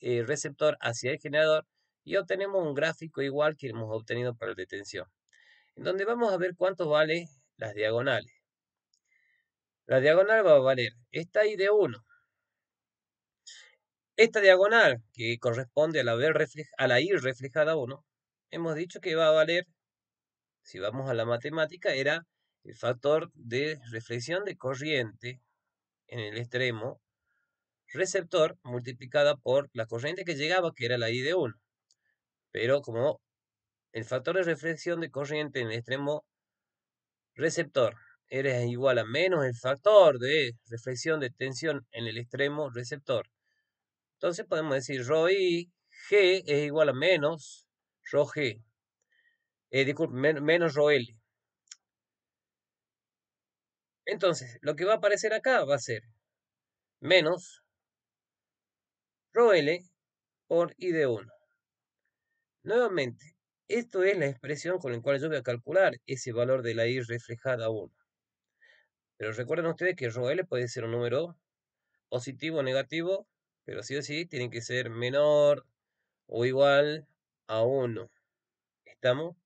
eh, receptor hacia el generador y obtenemos un gráfico igual que hemos obtenido para la detención, en donde vamos a ver cuánto vale las diagonales. La diagonal va a valer esta I de 1. Esta diagonal, que corresponde a la, a la I reflejada 1, hemos dicho que va a valer, si vamos a la matemática, era el factor de reflexión de corriente en el extremo receptor multiplicada por la corriente que llegaba, que era la I de 1. Pero como el factor de reflexión de corriente en el extremo receptor es igual a menos el factor de reflexión de tensión en el extremo receptor. Entonces podemos decir ρ I, G es igual a menos Ro G. Eh, menos Ro L. Entonces, lo que va a aparecer acá va a ser menos Ro L por I de 1. Nuevamente, esto es la expresión con la cual yo voy a calcular ese valor de la i reflejada 1. Pero recuerden ustedes que L puede ser un número positivo o negativo, pero sí o sí tiene que ser menor o igual a 1. ¿Estamos?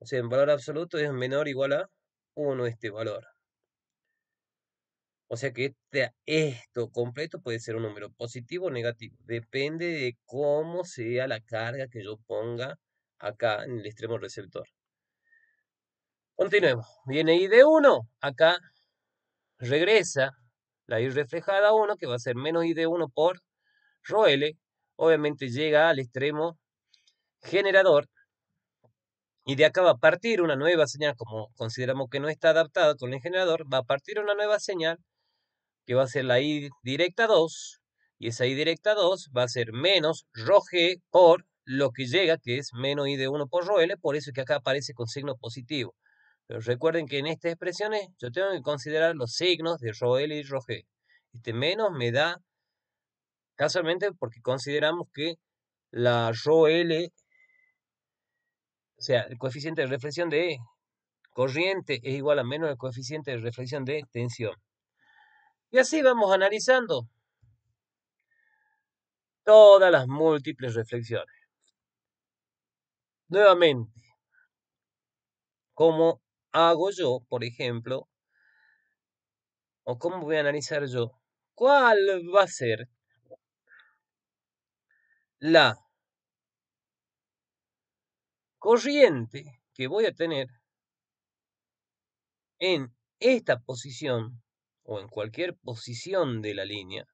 O sea, en valor absoluto es menor o igual a 1 este valor. O sea que esto completo puede ser un número positivo o negativo. Depende de cómo sea la carga que yo ponga acá en el extremo receptor. Continuemos. Viene id 1. Acá regresa la I reflejada 1, que va a ser menos id 1 por rho Obviamente llega al extremo generador. Y de acá va a partir una nueva señal, como consideramos que no está adaptada con el generador, va a partir una nueva señal que va a ser la I directa 2, y esa I directa 2 va a ser menos rho por lo que llega, que es menos I de 1 por rho por eso es que acá aparece con signo positivo. Pero recuerden que en estas expresiones yo tengo que considerar los signos de rho y rho Este menos me da, casualmente, porque consideramos que la rho o sea, el coeficiente de reflexión de corriente es igual a menos el coeficiente de reflexión de tensión. Y así vamos analizando todas las múltiples reflexiones. Nuevamente, ¿cómo hago yo, por ejemplo, o cómo voy a analizar yo cuál va a ser la corriente que voy a tener en esta posición o en cualquier posición de la línea.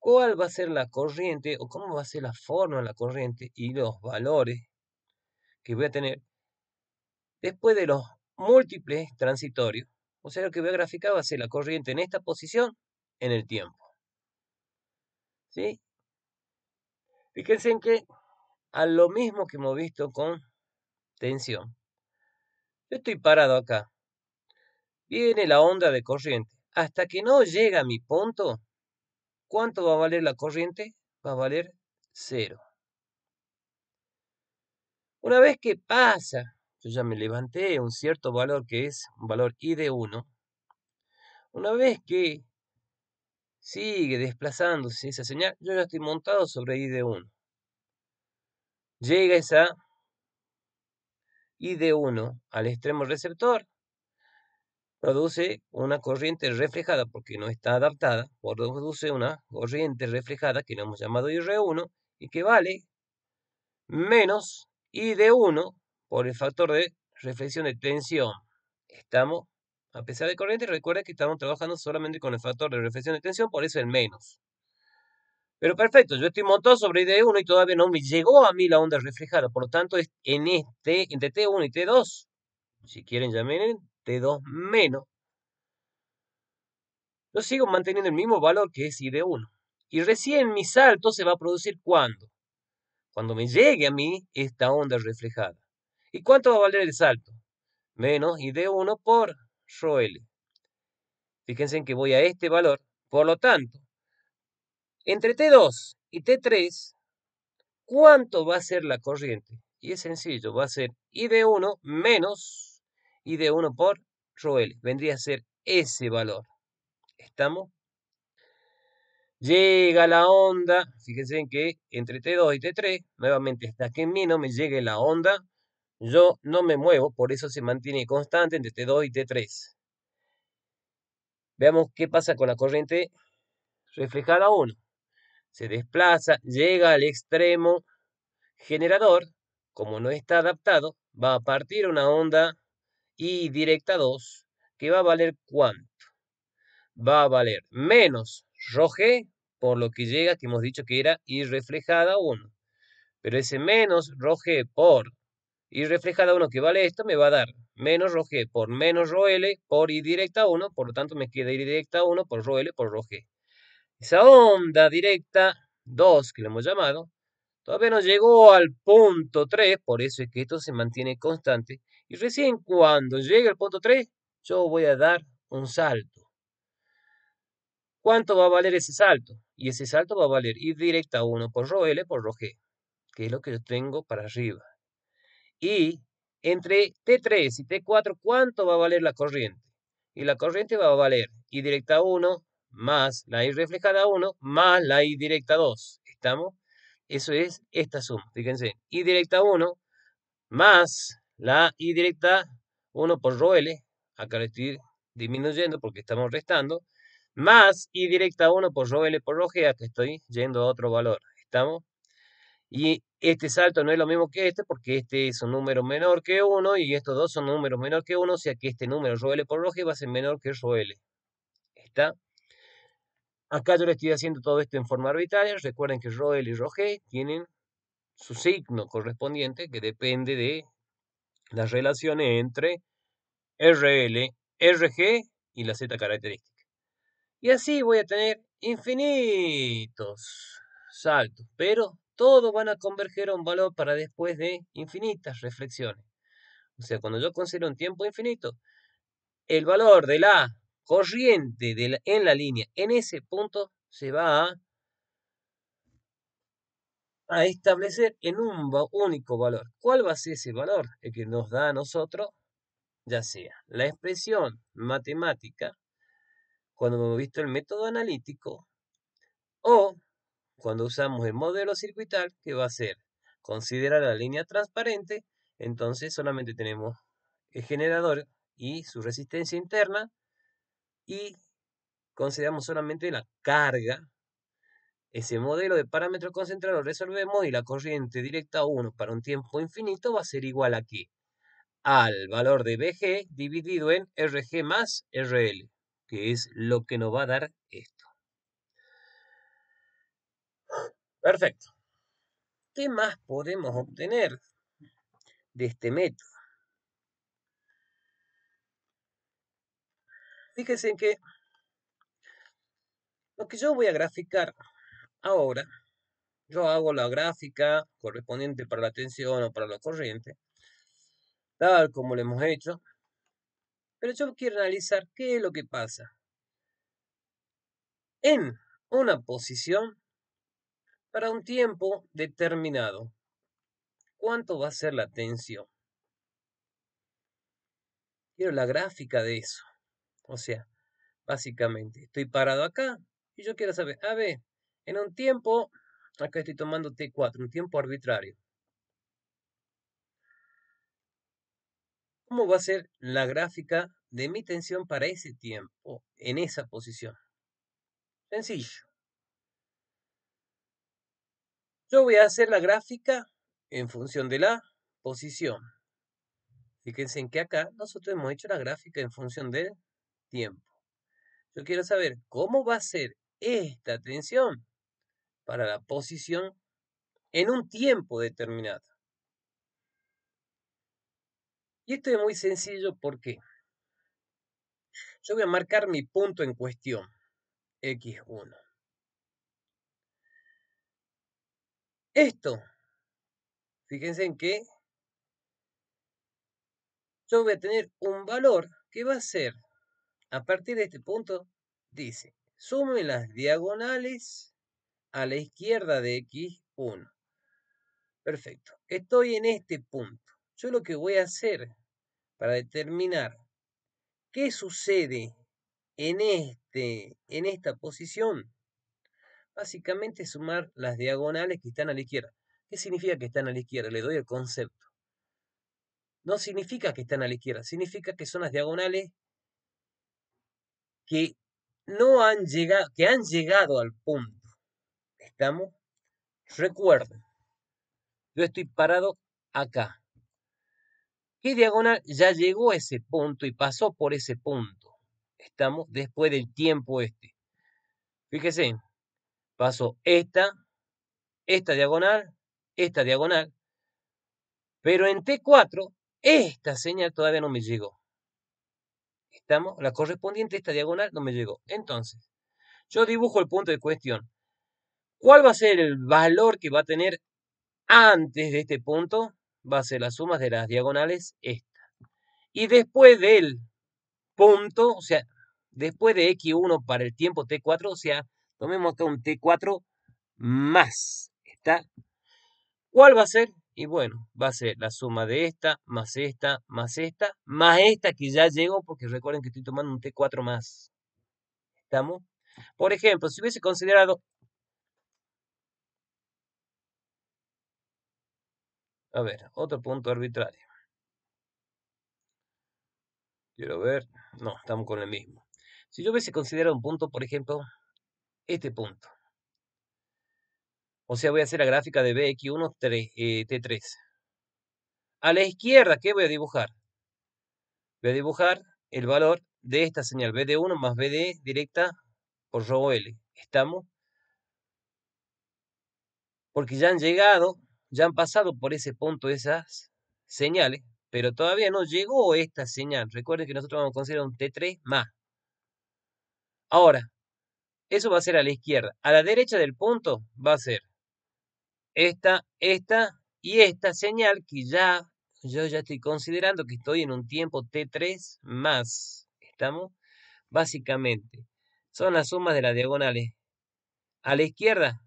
¿Cuál va a ser la corriente o cómo va a ser la forma de la corriente y los valores que voy a tener después de los múltiples transitorios? O sea, lo que voy a graficar va a ser la corriente en esta posición en el tiempo. ¿Sí? Fíjense en que a lo mismo que hemos visto con tensión. Yo estoy parado acá viene la onda de corriente. Hasta que no llega a mi punto, ¿cuánto va a valer la corriente? Va a valer cero. Una vez que pasa, yo ya me levanté un cierto valor que es un valor I de 1, una vez que sigue desplazándose esa señal, yo ya estoy montado sobre I de 1. Llega esa I de 1 al extremo receptor, produce una corriente reflejada porque no está adaptada, produce una corriente reflejada que le hemos llamado IR1 y que vale menos ID1 por el factor de reflexión de tensión. Estamos, a pesar de corriente, recuerda que estamos trabajando solamente con el factor de reflexión de tensión, por eso el menos. Pero perfecto, yo estoy montado sobre ID1 y todavía no me llegó a mí la onda reflejada. Por lo tanto, en este, entre T1 y T2, si quieren llamen t 2 menos, yo sigo manteniendo el mismo valor que es id 1. Y recién mi salto se va a producir cuando? Cuando me llegue a mí esta onda reflejada. ¿Y cuánto va a valer el salto? Menos id 1 por rho L. Fíjense en que voy a este valor. Por lo tanto, entre T2 y T3, ¿cuánto va a ser la corriente? Y es sencillo, va a ser id 1 menos y de 1 por Roel Vendría a ser ese valor. ¿Estamos? Llega la onda, fíjense que entre T2 y T3, nuevamente hasta que en mí no me llegue la onda, yo no me muevo, por eso se mantiene constante entre T2 y T3. Veamos qué pasa con la corriente reflejada 1. Se desplaza, llega al extremo generador, como no está adaptado, va a partir una onda y directa 2, que va a valer cuánto? Va a valer menos roje, por lo que llega, que hemos dicho que era y reflejada 1. Pero ese menos roje por y reflejada 1 que vale esto me va a dar menos roje por menos rho l por y directa 1, por lo tanto me queda ir directa 1 por rho por rho Esa onda directa 2 que le hemos llamado, todavía no llegó al punto 3, por eso es que esto se mantiene constante, y recién cuando llegue al punto 3, yo voy a dar un salto. ¿Cuánto va a valer ese salto? Y ese salto va a valer I directa 1 por rho L por rho G, que es lo que yo tengo para arriba. Y entre T3 y T4, ¿cuánto va a valer la corriente? Y la corriente va a valer I directa 1 más la I reflejada 1 más la I directa 2. ¿Estamos? Eso es esta suma. Fíjense, I directa 1 más la I directa 1 por rho L, acá lo estoy disminuyendo porque estamos restando, más I directa 1 por rho por rho G, acá estoy yendo a otro valor. ¿Estamos? Y este salto no es lo mismo que este porque este es un número menor que 1 y estos dos son números menor que 1, o sea que este número rho por rho G va a ser menor que rho ¿Está? Acá yo le estoy haciendo todo esto en forma arbitraria. Recuerden que rho y rho G tienen su signo correspondiente que depende de las relaciones entre RL, RG y la Z característica. Y así voy a tener infinitos saltos, pero todos van a converger a un valor para después de infinitas reflexiones. O sea, cuando yo considero un tiempo infinito, el valor de la corriente en la línea en ese punto se va a a establecer en un único valor. ¿Cuál va a ser ese valor? El que nos da a nosotros, ya sea la expresión matemática, cuando hemos visto el método analítico, o cuando usamos el modelo circuital, que va a ser considerar la línea transparente, entonces solamente tenemos el generador y su resistencia interna y consideramos solamente la carga ese modelo de parámetros concentrados resolvemos y la corriente directa 1 para un tiempo infinito va a ser igual a qué? Al valor de BG dividido en RG más RL, que es lo que nos va a dar esto. Perfecto. ¿Qué más podemos obtener de este método? Fíjense que lo que yo voy a graficar Ahora, yo hago la gráfica correspondiente para la tensión o para la corriente, tal como lo hemos hecho, pero yo quiero analizar qué es lo que pasa en una posición para un tiempo determinado. ¿Cuánto va a ser la tensión? Quiero la gráfica de eso. O sea, básicamente, estoy parado acá y yo quiero saber, a ver, en un tiempo, acá estoy tomando T4, un tiempo arbitrario. ¿Cómo va a ser la gráfica de mi tensión para ese tiempo, en esa posición? Sencillo. Yo voy a hacer la gráfica en función de la posición. Fíjense en que acá nosotros hemos hecho la gráfica en función del tiempo. Yo quiero saber cómo va a ser esta tensión para la posición en un tiempo determinado. Y esto es muy sencillo porque yo voy a marcar mi punto en cuestión, X1. Esto, fíjense en que yo voy a tener un valor que va a ser, a partir de este punto, dice, sume las diagonales a la izquierda de x1. Perfecto. Estoy en este punto. Yo lo que voy a hacer para determinar qué sucede en, este, en esta posición, básicamente sumar las diagonales que están a la izquierda. ¿Qué significa que están a la izquierda? Le doy el concepto. No significa que están a la izquierda, significa que son las diagonales que no han que han llegado al punto estamos, Recuerden, yo estoy parado acá. ¿Qué diagonal ya llegó a ese punto y pasó por ese punto? Estamos después del tiempo este. Fíjese, pasó esta, esta diagonal, esta diagonal, pero en T4 esta señal todavía no me llegó. Estamos, la correspondiente esta diagonal no me llegó. Entonces, yo dibujo el punto de cuestión. ¿Cuál va a ser el valor que va a tener antes de este punto? Va a ser la suma de las diagonales esta. Y después del punto, o sea, después de X1 para el tiempo T4, o sea, tomemos acá un T4 más. ¿Está? ¿Cuál va a ser? Y bueno, va a ser la suma de esta, más esta, más esta, más esta que ya llegó, porque recuerden que estoy tomando un T4 más. ¿Estamos? Por ejemplo, si hubiese considerado A ver, otro punto arbitrario. Quiero ver. No, estamos con el mismo. Si yo hubiese considerado un punto, por ejemplo, este punto. O sea, voy a hacer la gráfica de BX1, T3. Eh, a la izquierda, ¿qué voy a dibujar? Voy a dibujar el valor de esta señal BD1 más BD directa por robo L. ¿Estamos? Porque ya han llegado ya han pasado por ese punto esas señales, pero todavía no llegó esta señal. Recuerden que nosotros vamos a considerar un T3 más. Ahora, eso va a ser a la izquierda. A la derecha del punto va a ser esta, esta y esta señal que ya yo ya estoy considerando que estoy en un tiempo T3 más. ¿Estamos? Básicamente, son las sumas de las diagonales. A la izquierda,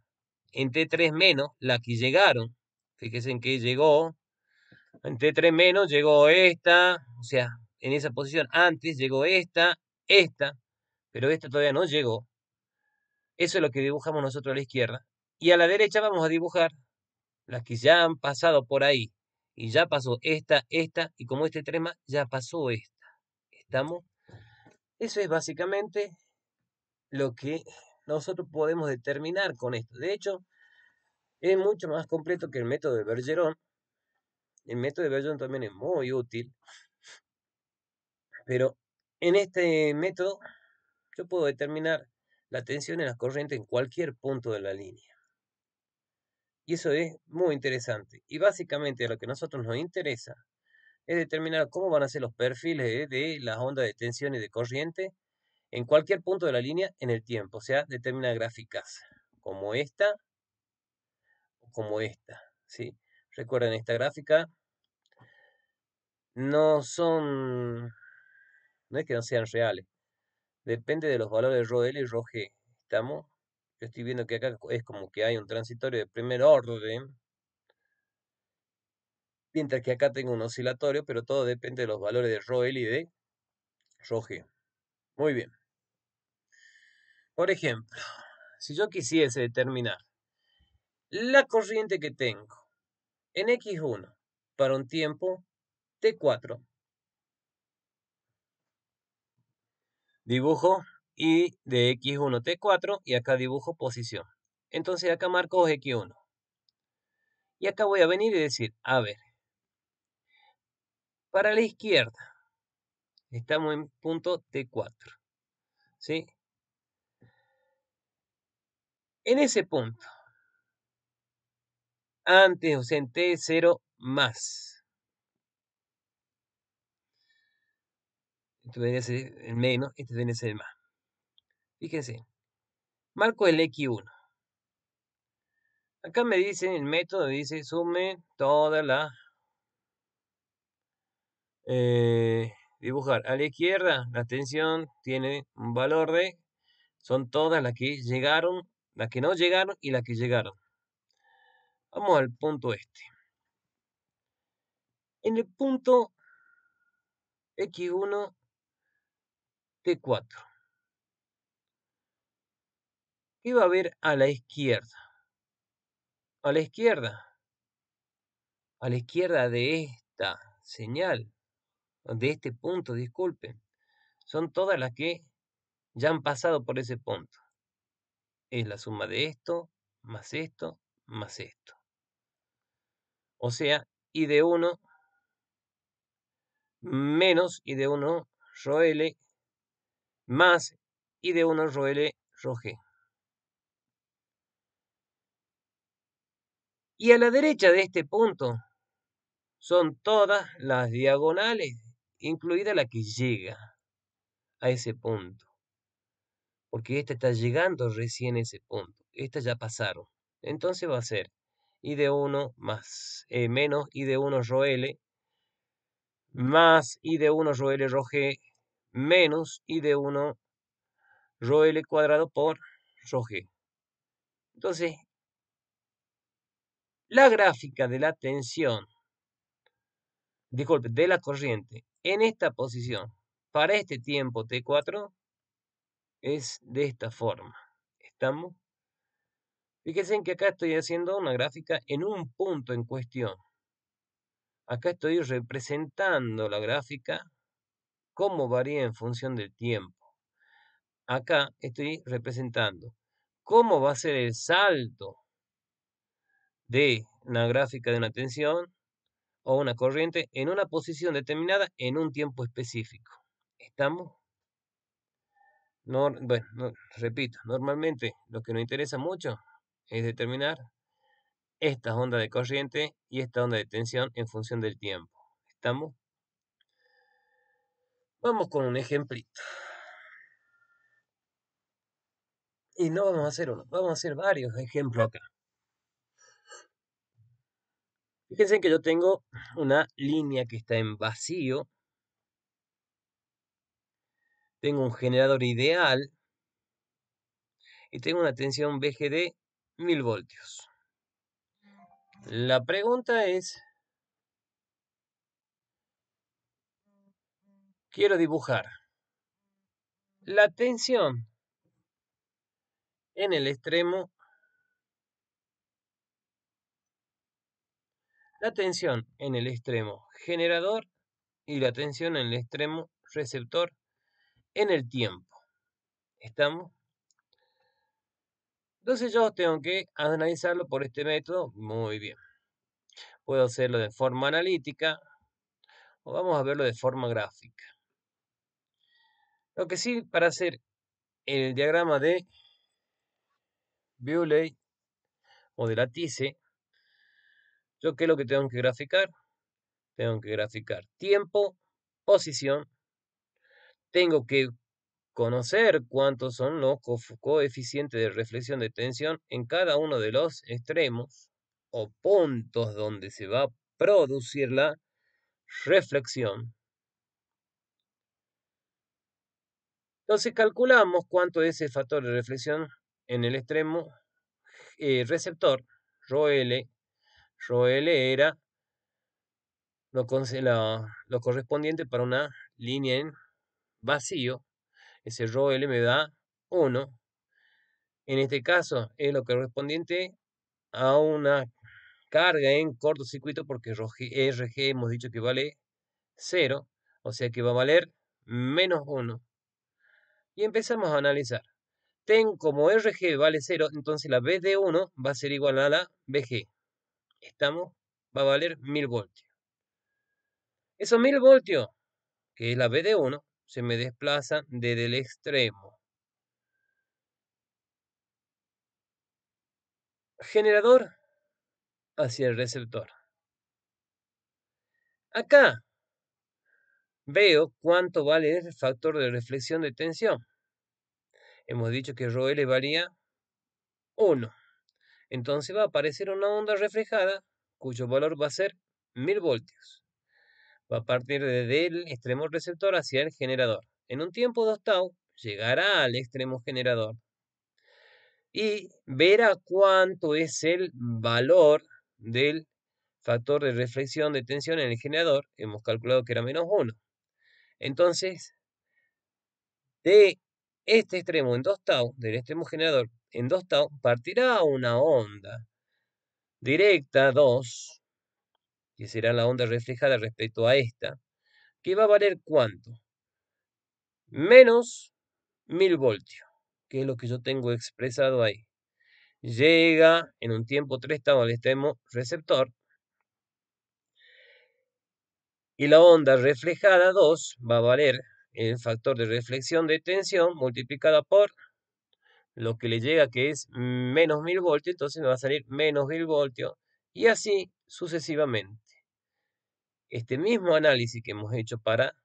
en T3 menos, la que llegaron, Fíjense en que llegó. Entre tres menos llegó esta. O sea, en esa posición antes llegó esta, esta. Pero esta todavía no llegó. Eso es lo que dibujamos nosotros a la izquierda. Y a la derecha vamos a dibujar las que ya han pasado por ahí. Y ya pasó esta, esta, y como este trema, ya pasó esta. ¿Estamos? Eso es básicamente lo que nosotros podemos determinar con esto. De hecho, es mucho más completo que el método de Bergeron. El método de Bergeron también es muy útil. Pero en este método yo puedo determinar la tensión en las corrientes en cualquier punto de la línea. Y eso es muy interesante. Y básicamente lo que a nosotros nos interesa es determinar cómo van a ser los perfiles de las ondas de tensión y de corriente en cualquier punto de la línea en el tiempo, o sea, determinar gráficas como esta, como esta. ¿sí? Recuerden esta gráfica. No son. No es que no sean reales. Depende de los valores de L y rho ¿Estamos? Yo estoy viendo que acá es como que hay un transitorio de primer orden. Mientras que acá tengo un oscilatorio, pero todo depende de los valores de rho y de rho Muy bien. Por ejemplo, si yo quisiese determinar la corriente que tengo en X1 para un tiempo T4. Dibujo y de X1 T4 y acá dibujo posición. Entonces acá marco X1. Y acá voy a venir y decir, a ver, para la izquierda estamos en punto T4. ¿Sí? En ese punto antes T, 0 más. Esto debería ser el menos, este debería ser el más. Fíjense, marco el X1. Acá me dicen, el método dice, sume toda la... Eh, dibujar a la izquierda, la tensión tiene un valor de... Son todas las que llegaron, las que no llegaron y las que llegaron. Vamos al punto este. En el punto X1, T4. ¿Qué va a haber a la izquierda? A la izquierda. A la izquierda de esta señal, de este punto, disculpen. Son todas las que ya han pasado por ese punto. Es la suma de esto, más esto, más esto. O sea, y de 1 menos y de 1 rho L más y de 1 rho L rho G. Y a la derecha de este punto son todas las diagonales, incluida la que llega a ese punto. Porque esta está llegando recién a ese punto. Estas ya pasaron. Entonces va a ser y de 1 más eh, menos y de 1 rho L más y de 1 rho L rho G menos y de 1 rho L cuadrado por rho G. Entonces, la gráfica de la tensión, disculpe, de la corriente en esta posición para este tiempo T4 es de esta forma. ¿Estamos? Fíjense que acá estoy haciendo una gráfica en un punto en cuestión. Acá estoy representando la gráfica, cómo varía en función del tiempo. Acá estoy representando cómo va a ser el salto de una gráfica de una tensión o una corriente en una posición determinada en un tiempo específico. ¿Estamos? No, bueno, repito, normalmente lo que nos interesa mucho es determinar esta onda de corriente y esta onda de tensión en función del tiempo. ¿Estamos? Vamos con un ejemplito. Y no vamos a hacer uno, vamos a hacer varios ejemplos acá. Fíjense que yo tengo una línea que está en vacío. Tengo un generador ideal. Y tengo una tensión BGD Mil voltios. La pregunta es, quiero dibujar la tensión en el extremo, la tensión en el extremo generador y la tensión en el extremo receptor en el tiempo. ¿Estamos? Entonces yo tengo que analizarlo por este método. Muy bien. Puedo hacerlo de forma analítica o vamos a verlo de forma gráfica. Lo que sí, para hacer el diagrama de Bewley o de tice. yo qué es lo que tengo que graficar? Tengo que graficar tiempo, posición, tengo que conocer cuántos son los coeficientes de reflexión de tensión en cada uno de los extremos o puntos donde se va a producir la reflexión. Entonces calculamos cuánto es el factor de reflexión en el extremo eh, receptor, rho L. era lo correspondiente para una línea en vacío ese Rho L me da 1. En este caso es lo correspondiente a una carga en cortocircuito porque RG hemos dicho que vale 0, o sea que va a valer menos 1. Y empezamos a analizar. Ten como RG vale 0, entonces la vd 1 va a ser igual a la Vg. Estamos, va a valer 1000 voltios. Esos 1000 voltios, que es la vd 1, se me desplaza desde el extremo. Generador hacia el receptor. Acá veo cuánto vale el factor de reflexión de tensión. Hemos dicho que rho L varía 1. Entonces va a aparecer una onda reflejada cuyo valor va a ser 1000 voltios va a partir desde el extremo receptor hacia el generador. En un tiempo 2 tau llegará al extremo generador y verá cuánto es el valor del factor de reflexión de tensión en el generador. Hemos calculado que era menos 1. Entonces, de este extremo en 2 tau, del extremo generador en 2 tau, partirá una onda directa 2 que será la onda reflejada respecto a esta, que va a valer cuánto? Menos 1000 voltios, que es lo que yo tengo expresado ahí. Llega en un tiempo 3 estamos al extremo receptor. Y la onda reflejada 2 va a valer el factor de reflexión de tensión multiplicada por lo que le llega que es menos 1000 voltios, entonces me va a salir menos 1000 voltios y así sucesivamente. Este mismo análisis que hemos hecho para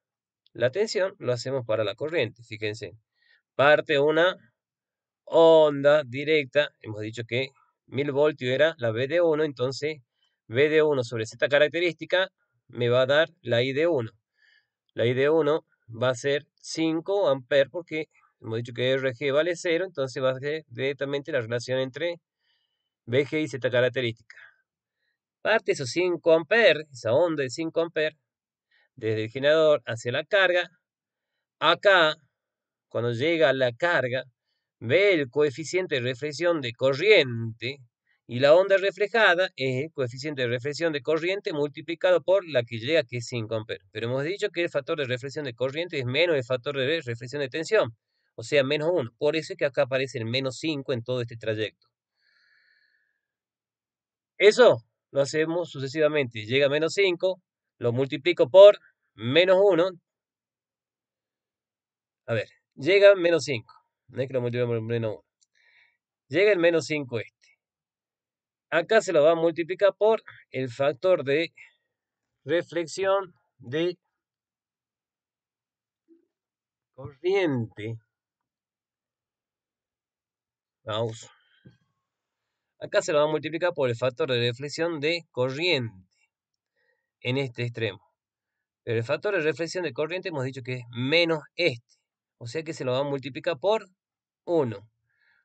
la tensión lo hacemos para la corriente. Fíjense, parte una onda directa, hemos dicho que 1000 voltios era la B de 1, entonces B de 1 sobre Z característica me va a dar la I de 1. La id de 1 va a ser 5 amperes porque hemos dicho que RG vale 0, entonces va a ser directamente la relación entre VG y Z característica. Parte esos 5 amperes, esa onda de 5 amperes, desde el generador hacia la carga. Acá, cuando llega a la carga, ve el coeficiente de reflexión de corriente y la onda reflejada es el coeficiente de reflexión de corriente multiplicado por la que llega, que es 5 amperes. Pero hemos dicho que el factor de reflexión de corriente es menos el factor de reflexión de tensión, o sea, menos 1. Por eso es que acá aparece el menos 5 en todo este trayecto. Eso lo hacemos sucesivamente. Llega menos 5, lo multiplico por menos 1. A ver, llega menos 5. No es que lo multiplicamos por menos 1. Llega el menos 5 este. Acá se lo va a multiplicar por el factor de reflexión de corriente. Vamos. Acá se lo va a multiplicar por el factor de reflexión de corriente en este extremo. Pero el factor de reflexión de corriente hemos dicho que es menos este. O sea que se lo va a multiplicar por 1.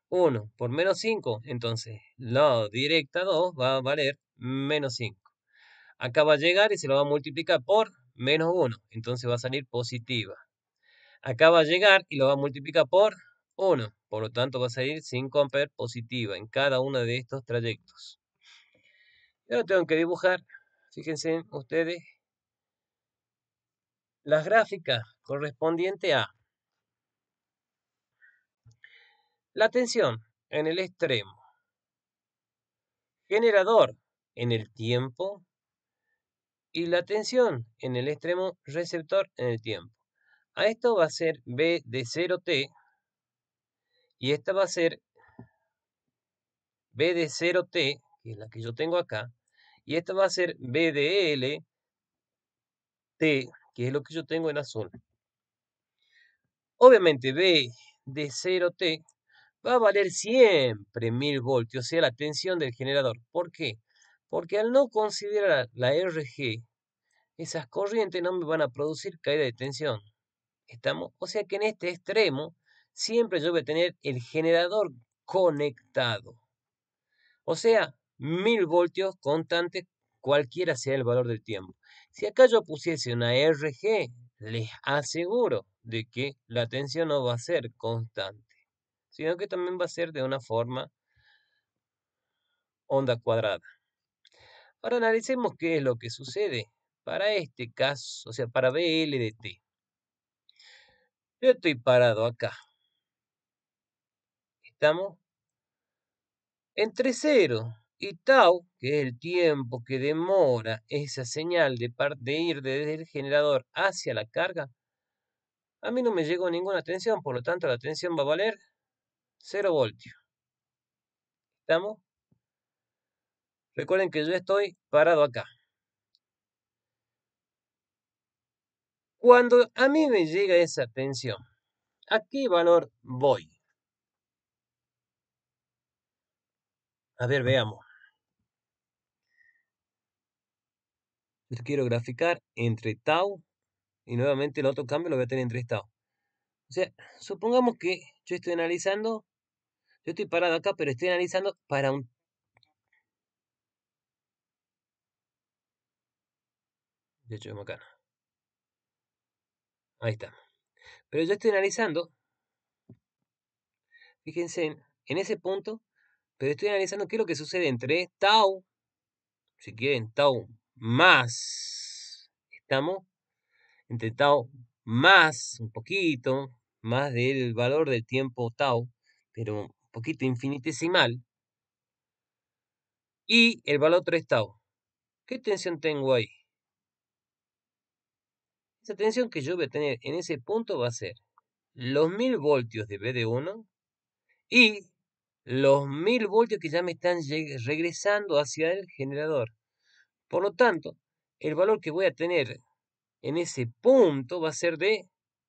1 por menos 5, entonces la directa 2 va a valer menos 5. Acá va a llegar y se lo va a multiplicar por menos 1, entonces va a salir positiva. Acá va a llegar y lo va a multiplicar por 1. Por lo tanto, va a salir sin comper positiva en cada uno de estos trayectos. Yo tengo que dibujar, fíjense ustedes, las gráficas correspondientes a la tensión en el extremo, generador en el tiempo y la tensión en el extremo receptor en el tiempo. A esto va a ser B de 0T y esta va a ser B de 0T, que es la que yo tengo acá. Y esta va a ser B de L, T, que es lo que yo tengo en azul. Obviamente B de 0T va a valer siempre 1000 voltios, o sea, la tensión del generador. ¿Por qué? Porque al no considerar la RG, esas corrientes no me van a producir caída de tensión. ¿Estamos? O sea que en este extremo siempre yo voy a tener el generador conectado. O sea, 1000 voltios constantes cualquiera sea el valor del tiempo. Si acá yo pusiese una RG, les aseguro de que la tensión no va a ser constante, sino que también va a ser de una forma onda cuadrada. Ahora analicemos qué es lo que sucede para este caso, o sea, para BLDT. Yo estoy parado acá, entre cero y tau, que es el tiempo que demora esa señal de, de ir desde el generador hacia la carga, a mí no me llegó ninguna tensión, por lo tanto la tensión va a valer 0 voltios. ¿Estamos? Recuerden que yo estoy parado acá. Cuando a mí me llega esa tensión, ¿a qué valor voy? A ver, veamos. Yo quiero graficar entre tau y nuevamente el otro cambio lo voy a tener entre tau. O sea, supongamos que yo estoy analizando, yo estoy parado acá, pero estoy analizando para un De hecho, acá. Ahí está. Pero yo estoy analizando. Fíjense, en ese punto pero estoy analizando qué es lo que sucede entre tau, si quieren, tau más, estamos, entre tau más, un poquito, más del valor del tiempo tau, pero un poquito infinitesimal, y el valor 3 tau. ¿Qué tensión tengo ahí? Esa tensión que yo voy a tener en ese punto va a ser los 1000 voltios de B de 1 y los 1000 voltios que ya me están regresando hacia el generador. Por lo tanto, el valor que voy a tener en ese punto va a ser de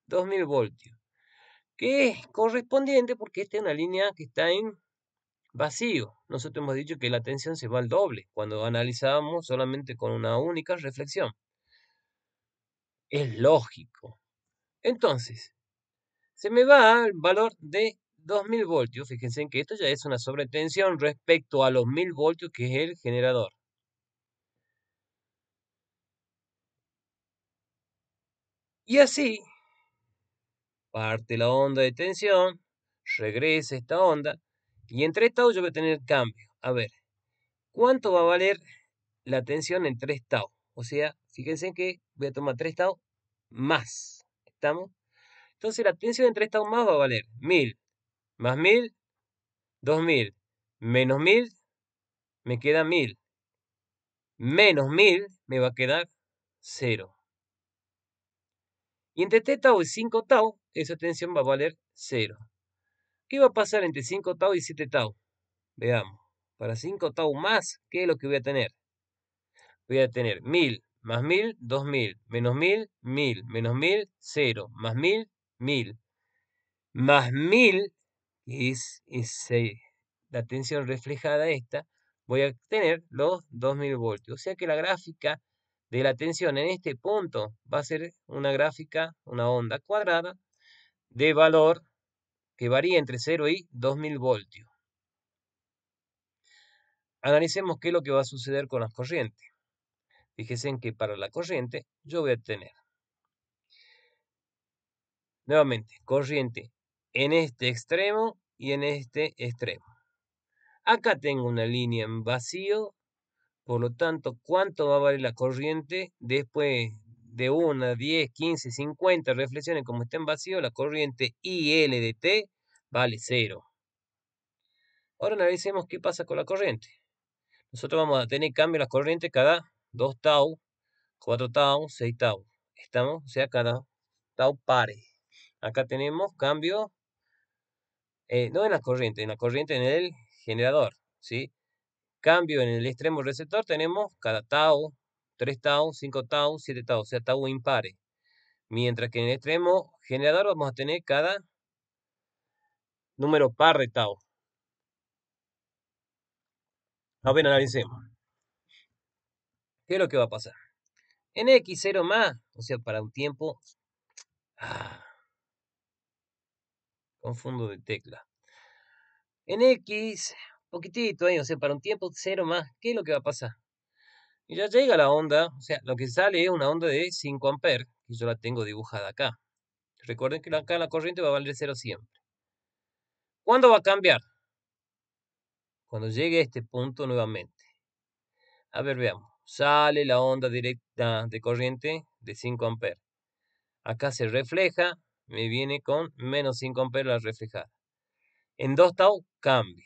2000 voltios, que es correspondiente porque esta es una línea que está en vacío. Nosotros hemos dicho que la tensión se va al doble cuando analizábamos solamente con una única reflexión. Es lógico. Entonces, se me va el valor de 2000 voltios, fíjense en que esto ya es una sobretensión respecto a los 1000 voltios que es el generador. Y así parte la onda de tensión, regresa esta onda y entre estados yo voy a tener cambio. A ver, ¿cuánto va a valer la tensión en 3 O sea, fíjense en que voy a tomar 3 estados más. ¿Estamos? Entonces la tensión entre 3 más va a valer 1000 más 1000, 2000. Menos 1000, me queda 1000. Menos 1000, me va a quedar 0. Y entre t tau y 5 tau, esa tensión va a valer 0. ¿Qué va a pasar entre 5 tau y 7 tau? Veamos. Para 5 tau más, ¿qué es lo que voy a tener? Voy a tener 1000 más 1000, 2000, menos 1000, 1000, menos 1000, 0, más 1000, 1000. Más 1000 es, es la tensión reflejada esta, voy a tener los 2000 voltios. O sea que la gráfica de la tensión en este punto va a ser una gráfica, una onda cuadrada de valor que varía entre 0 y 2000 voltios. Analicemos qué es lo que va a suceder con las corrientes. Fíjense que para la corriente yo voy a tener nuevamente corriente en este extremo y en este extremo. Acá tengo una línea en vacío, por lo tanto, ¿cuánto va a valer la corriente después de una, 10, 15, 50 reflexiones como está en vacío, la corriente IL de T vale 0. Ahora analicemos qué pasa con la corriente. Nosotros vamos a tener cambio de la corriente cada 2 tau, 4 tau, 6 tau. Estamos, o sea, cada tau pare. Acá tenemos cambio eh, no en la corriente, en la corriente en el generador, ¿sí? Cambio en el extremo receptor tenemos cada tau, 3 tau, 5 tau, 7 tau, o sea, tau impare. Mientras que en el extremo generador vamos a tener cada número par de tau. A ver, analicemos. ¿Qué es lo que va a pasar? En X0 más, o sea, para un tiempo... Ah, fondo de tecla. En X, poquitito ahí, o sea, para un tiempo cero más, ¿qué es lo que va a pasar? Y ya llega la onda, o sea, lo que sale es una onda de 5 amperes, que yo la tengo dibujada acá. Recuerden que acá la corriente va a valer cero siempre. ¿Cuándo va a cambiar? Cuando llegue a este punto nuevamente. A ver, veamos. Sale la onda directa de corriente de 5 amperes. Acá se refleja, me viene con menos 5 amperes la reflejada. En 2 tau cambia.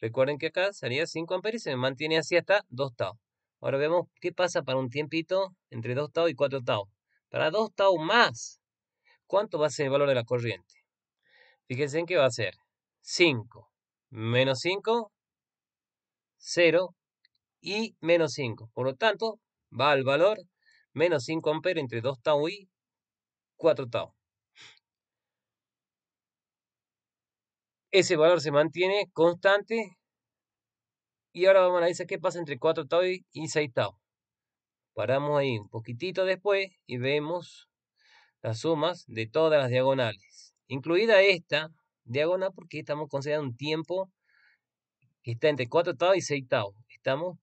Recuerden que acá salía 5 amperes y se mantiene así hasta 2 tau. Ahora vemos qué pasa para un tiempito entre 2 tau y 4 tau. Para 2 tau más, ¿cuánto va a ser el valor de la corriente? Fíjense en qué va a ser 5 menos 5, 0 y menos 5. Por lo tanto, va al valor menos 5 amperes entre 2 tau y 4 tau. Ese valor se mantiene constante. Y ahora vamos a analizar qué pasa entre 4 tau y 6 tau. Paramos ahí un poquitito después y vemos las sumas de todas las diagonales. Incluida esta diagonal porque estamos considerando un tiempo que está entre 4 tau y 6 tau. ¿Estamos?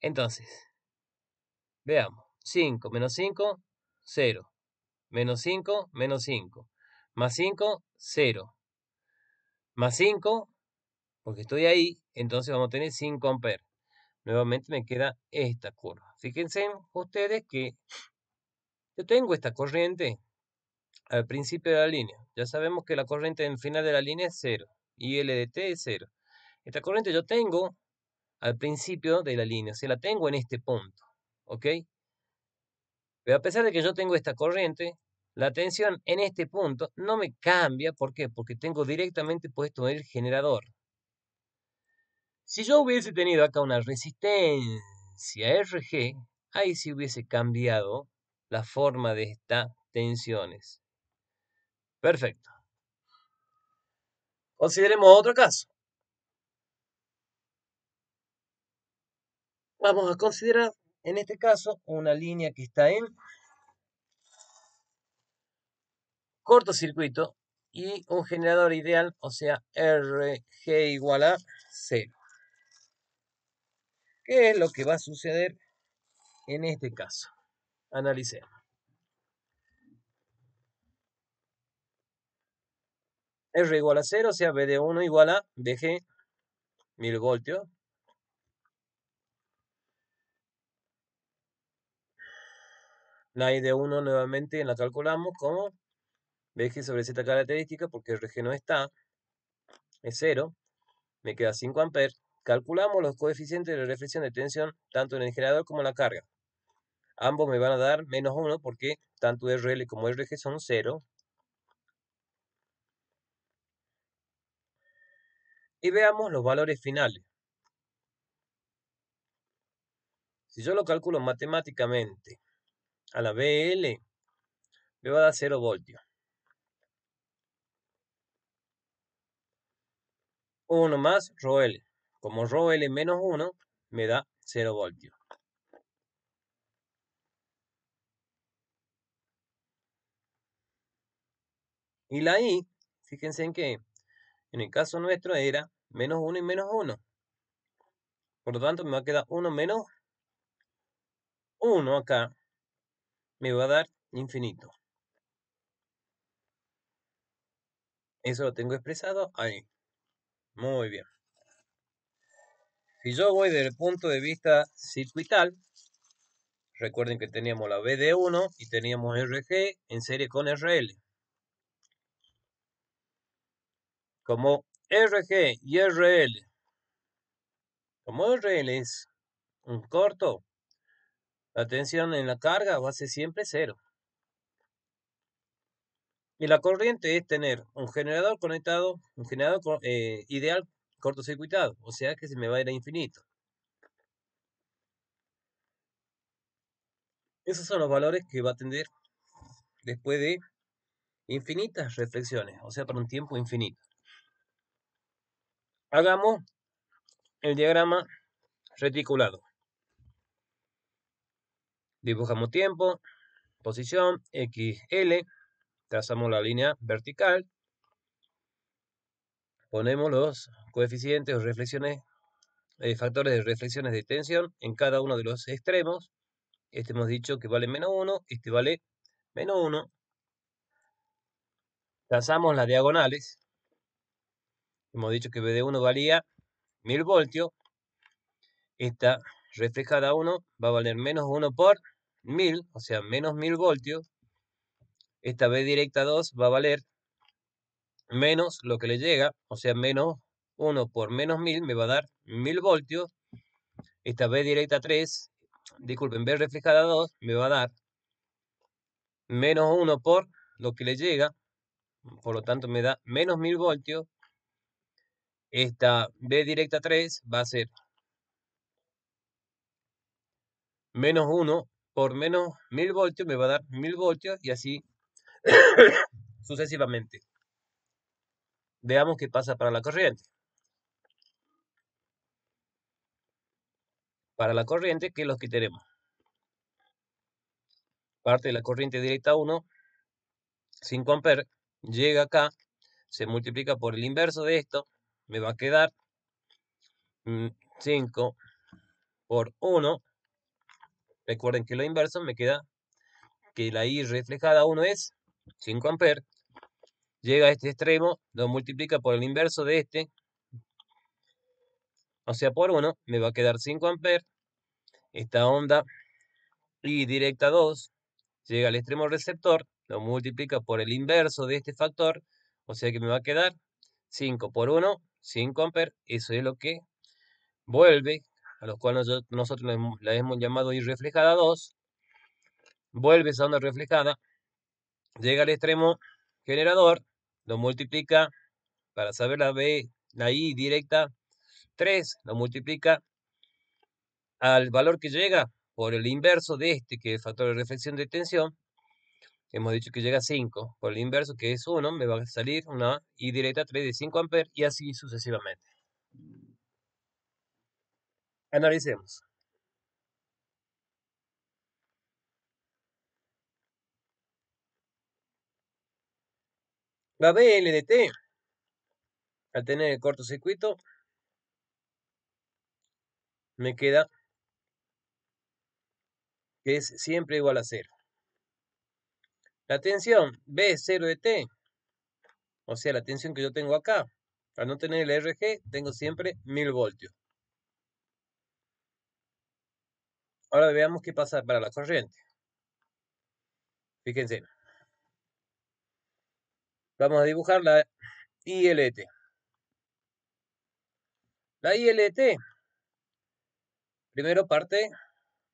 Entonces, veamos. 5 menos 5, 0. Menos 5, menos 5. Más 5, 0. Más 5, porque estoy ahí, entonces vamos a tener 5 amperes. Nuevamente me queda esta curva. Fíjense ustedes que yo tengo esta corriente al principio de la línea. Ya sabemos que la corriente en final de la línea es 0. Y T es 0. Esta corriente yo tengo al principio de la línea. se la tengo en este punto. ¿Ok? Pero a pesar de que yo tengo esta corriente, la tensión en este punto no me cambia, ¿por qué? Porque tengo directamente puesto el generador. Si yo hubiese tenido acá una resistencia RG, ahí sí hubiese cambiado la forma de estas tensiones. Perfecto. Consideremos otro caso. Vamos a considerar, en este caso, una línea que está en cortocircuito y un generador ideal, o sea, RG igual a 0. ¿Qué es lo que va a suceder en este caso? Analicemos. R igual a 0, o sea, BD1 igual a BG 1000 voltios. La ID1 nuevamente la calculamos como BG sobre Z característica, porque RG no está, es 0, me queda 5 amperes. Calculamos los coeficientes de reflexión de tensión tanto en el generador como en la carga. Ambos me van a dar menos 1 porque tanto RL como RG son 0. Y veamos los valores finales. Si yo lo calculo matemáticamente a la BL, me va a dar 0 voltios. 1 más ρ Como ρ L menos 1 me da 0 voltios. Y la I, fíjense en que en el caso nuestro era menos 1 y menos 1. Por lo tanto, me va a quedar 1 menos 1 acá. Me va a dar infinito. Eso lo tengo expresado ahí. Muy bien. Si yo voy desde el punto de vista circuital, recuerden que teníamos la BD1 y teníamos RG en serie con RL. Como RG y RL, como RL es un corto, la tensión en la carga va a ser siempre cero. Y la corriente es tener un generador conectado, un generador eh, ideal cortocircuitado, o sea que se me va a ir a infinito. Esos son los valores que va a tener después de infinitas reflexiones, o sea, para un tiempo infinito. Hagamos el diagrama reticulado. Dibujamos tiempo, posición, XL, trazamos la línea vertical, ponemos los coeficientes o reflexiones, de eh, factores de reflexiones de tensión en cada uno de los extremos. Este hemos dicho que vale menos 1, este vale menos 1. Trazamos las diagonales. Hemos dicho que BD1 valía 1000 voltios. Esta reflejada 1 va a valer menos 1 por 1000, o sea, menos 1000 voltios esta B directa 2 va a valer menos lo que le llega, o sea, menos 1 por menos 1000 me va a dar 1000 voltios. Esta B directa 3, disculpen, B reflejada 2 me va a dar menos 1 por lo que le llega, por lo tanto me da menos 1000 voltios. Esta B directa 3 va a ser menos 1 por menos 1000 voltios me va a dar 1000 voltios y así sucesivamente. Veamos qué pasa para la corriente. Para la corriente, que los lo que tenemos? Parte de la corriente directa 1, 5 amperes, llega acá, se multiplica por el inverso de esto, me va a quedar 5 mm, por 1. Recuerden que lo inverso me queda que la I reflejada 1 es 5 amperes, llega a este extremo, lo multiplica por el inverso de este, o sea, por 1, me va a quedar 5 amperes. Esta onda y directa 2 llega al extremo receptor, lo multiplica por el inverso de este factor, o sea que me va a quedar 5 por 1, 5 amperes. Eso es lo que vuelve, a lo cual nosotros la hemos llamado irreflejada 2. Vuelve esa onda reflejada llega al extremo generador, lo multiplica para saber la I directa, 3, lo multiplica al valor que llega por el inverso de este, que es el factor de reflexión de tensión, hemos dicho que llega a 5, por el inverso que es 1, me va a salir una I directa 3 de 5 amperes y así sucesivamente. Analicemos. La BLDT, al tener el cortocircuito, me queda que es siempre igual a cero. La tensión B0 de T, o sea, la tensión que yo tengo acá, al no tener el RG, tengo siempre 1000 voltios. Ahora veamos qué pasa para la corriente. Fíjense. Vamos a dibujar la ILT. La ILT primero parte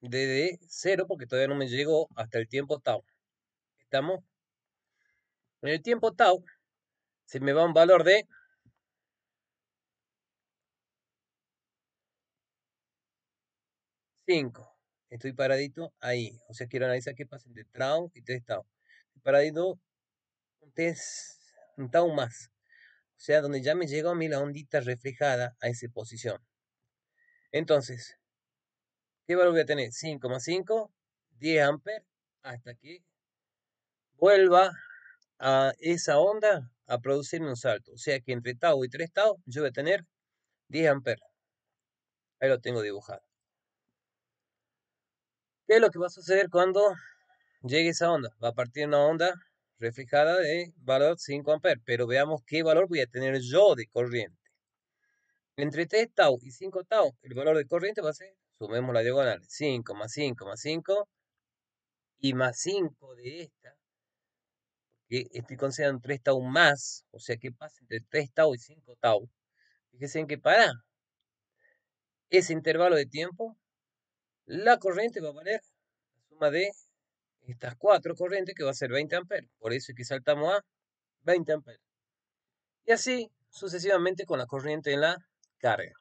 de, 0 porque todavía no me llegó hasta el tiempo tau. ¿Estamos? En el tiempo tau se me va un valor de ...5... Estoy paradito ahí. O sea, quiero analizar qué pasa entre tau y tres tau. Estoy paradito es un tau más. O sea, donde ya me llegó a mí la ondita reflejada a esa posición. Entonces, ¿qué valor voy a tener? más 5 10 amperes, hasta que vuelva a esa onda a producirme un salto. O sea que entre tau y 3 tau yo voy a tener 10 amperes. Ahí lo tengo dibujado. ¿Qué es lo que va a suceder cuando llegue esa onda? Va a partir una onda reflejada de valor 5 amperes, pero veamos qué valor voy a tener yo de corriente. Entre 3 tau y 5 tau, el valor de corriente va a ser, sumemos la diagonal, 5 más 5 más 5 y más 5 de esta, que estoy considerando 3 tau más, o sea, que pasa entre 3 tau y 5 tau? Fíjense en que para ese intervalo de tiempo, la corriente va a valer la suma de estas cuatro corrientes que va a ser 20 amperes. Por eso es que saltamos a 20 amperes. Y así sucesivamente con la corriente en la carga.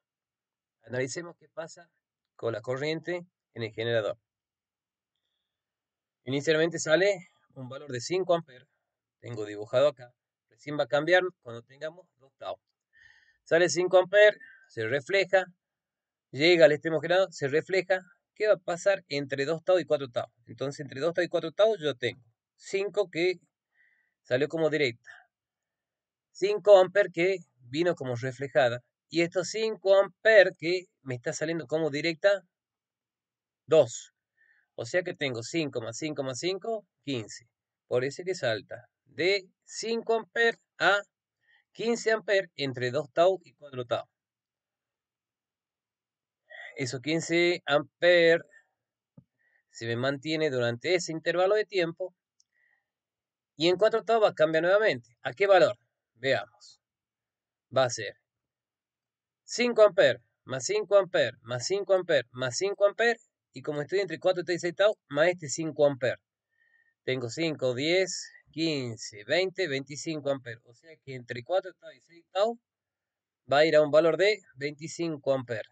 Analicemos qué pasa con la corriente en el generador. Inicialmente sale un valor de 5 amperes. Tengo dibujado acá. Recién va a cambiar cuando tengamos 2 Sale 5 amperes, se refleja, llega al extremo generado, se refleja, ¿Qué va a pasar entre 2 tau y 4 tau? Entonces, entre 2 tau y 4 tau yo tengo 5 que salió como directa. 5 amperes que vino como reflejada. Y estos 5 amperes que me está saliendo como directa, 2. O sea que tengo 5 más 5 más 5, 15. Por eso que salta de 5 amperes a 15 amperes entre 2 tau y 4 tau esos 15 amperes se me mantiene durante ese intervalo de tiempo y en 4 a cambiar nuevamente. ¿A qué valor? Veamos. Va a ser 5 amperes más 5 amperes más 5 amperes más 5 amperes y como estoy entre 4 y 6 octavos más este 5 amperes. Tengo 5, 10, 15, 20, 25 amperes. O sea que entre 4 y 6 octavos va a ir a un valor de 25 amperes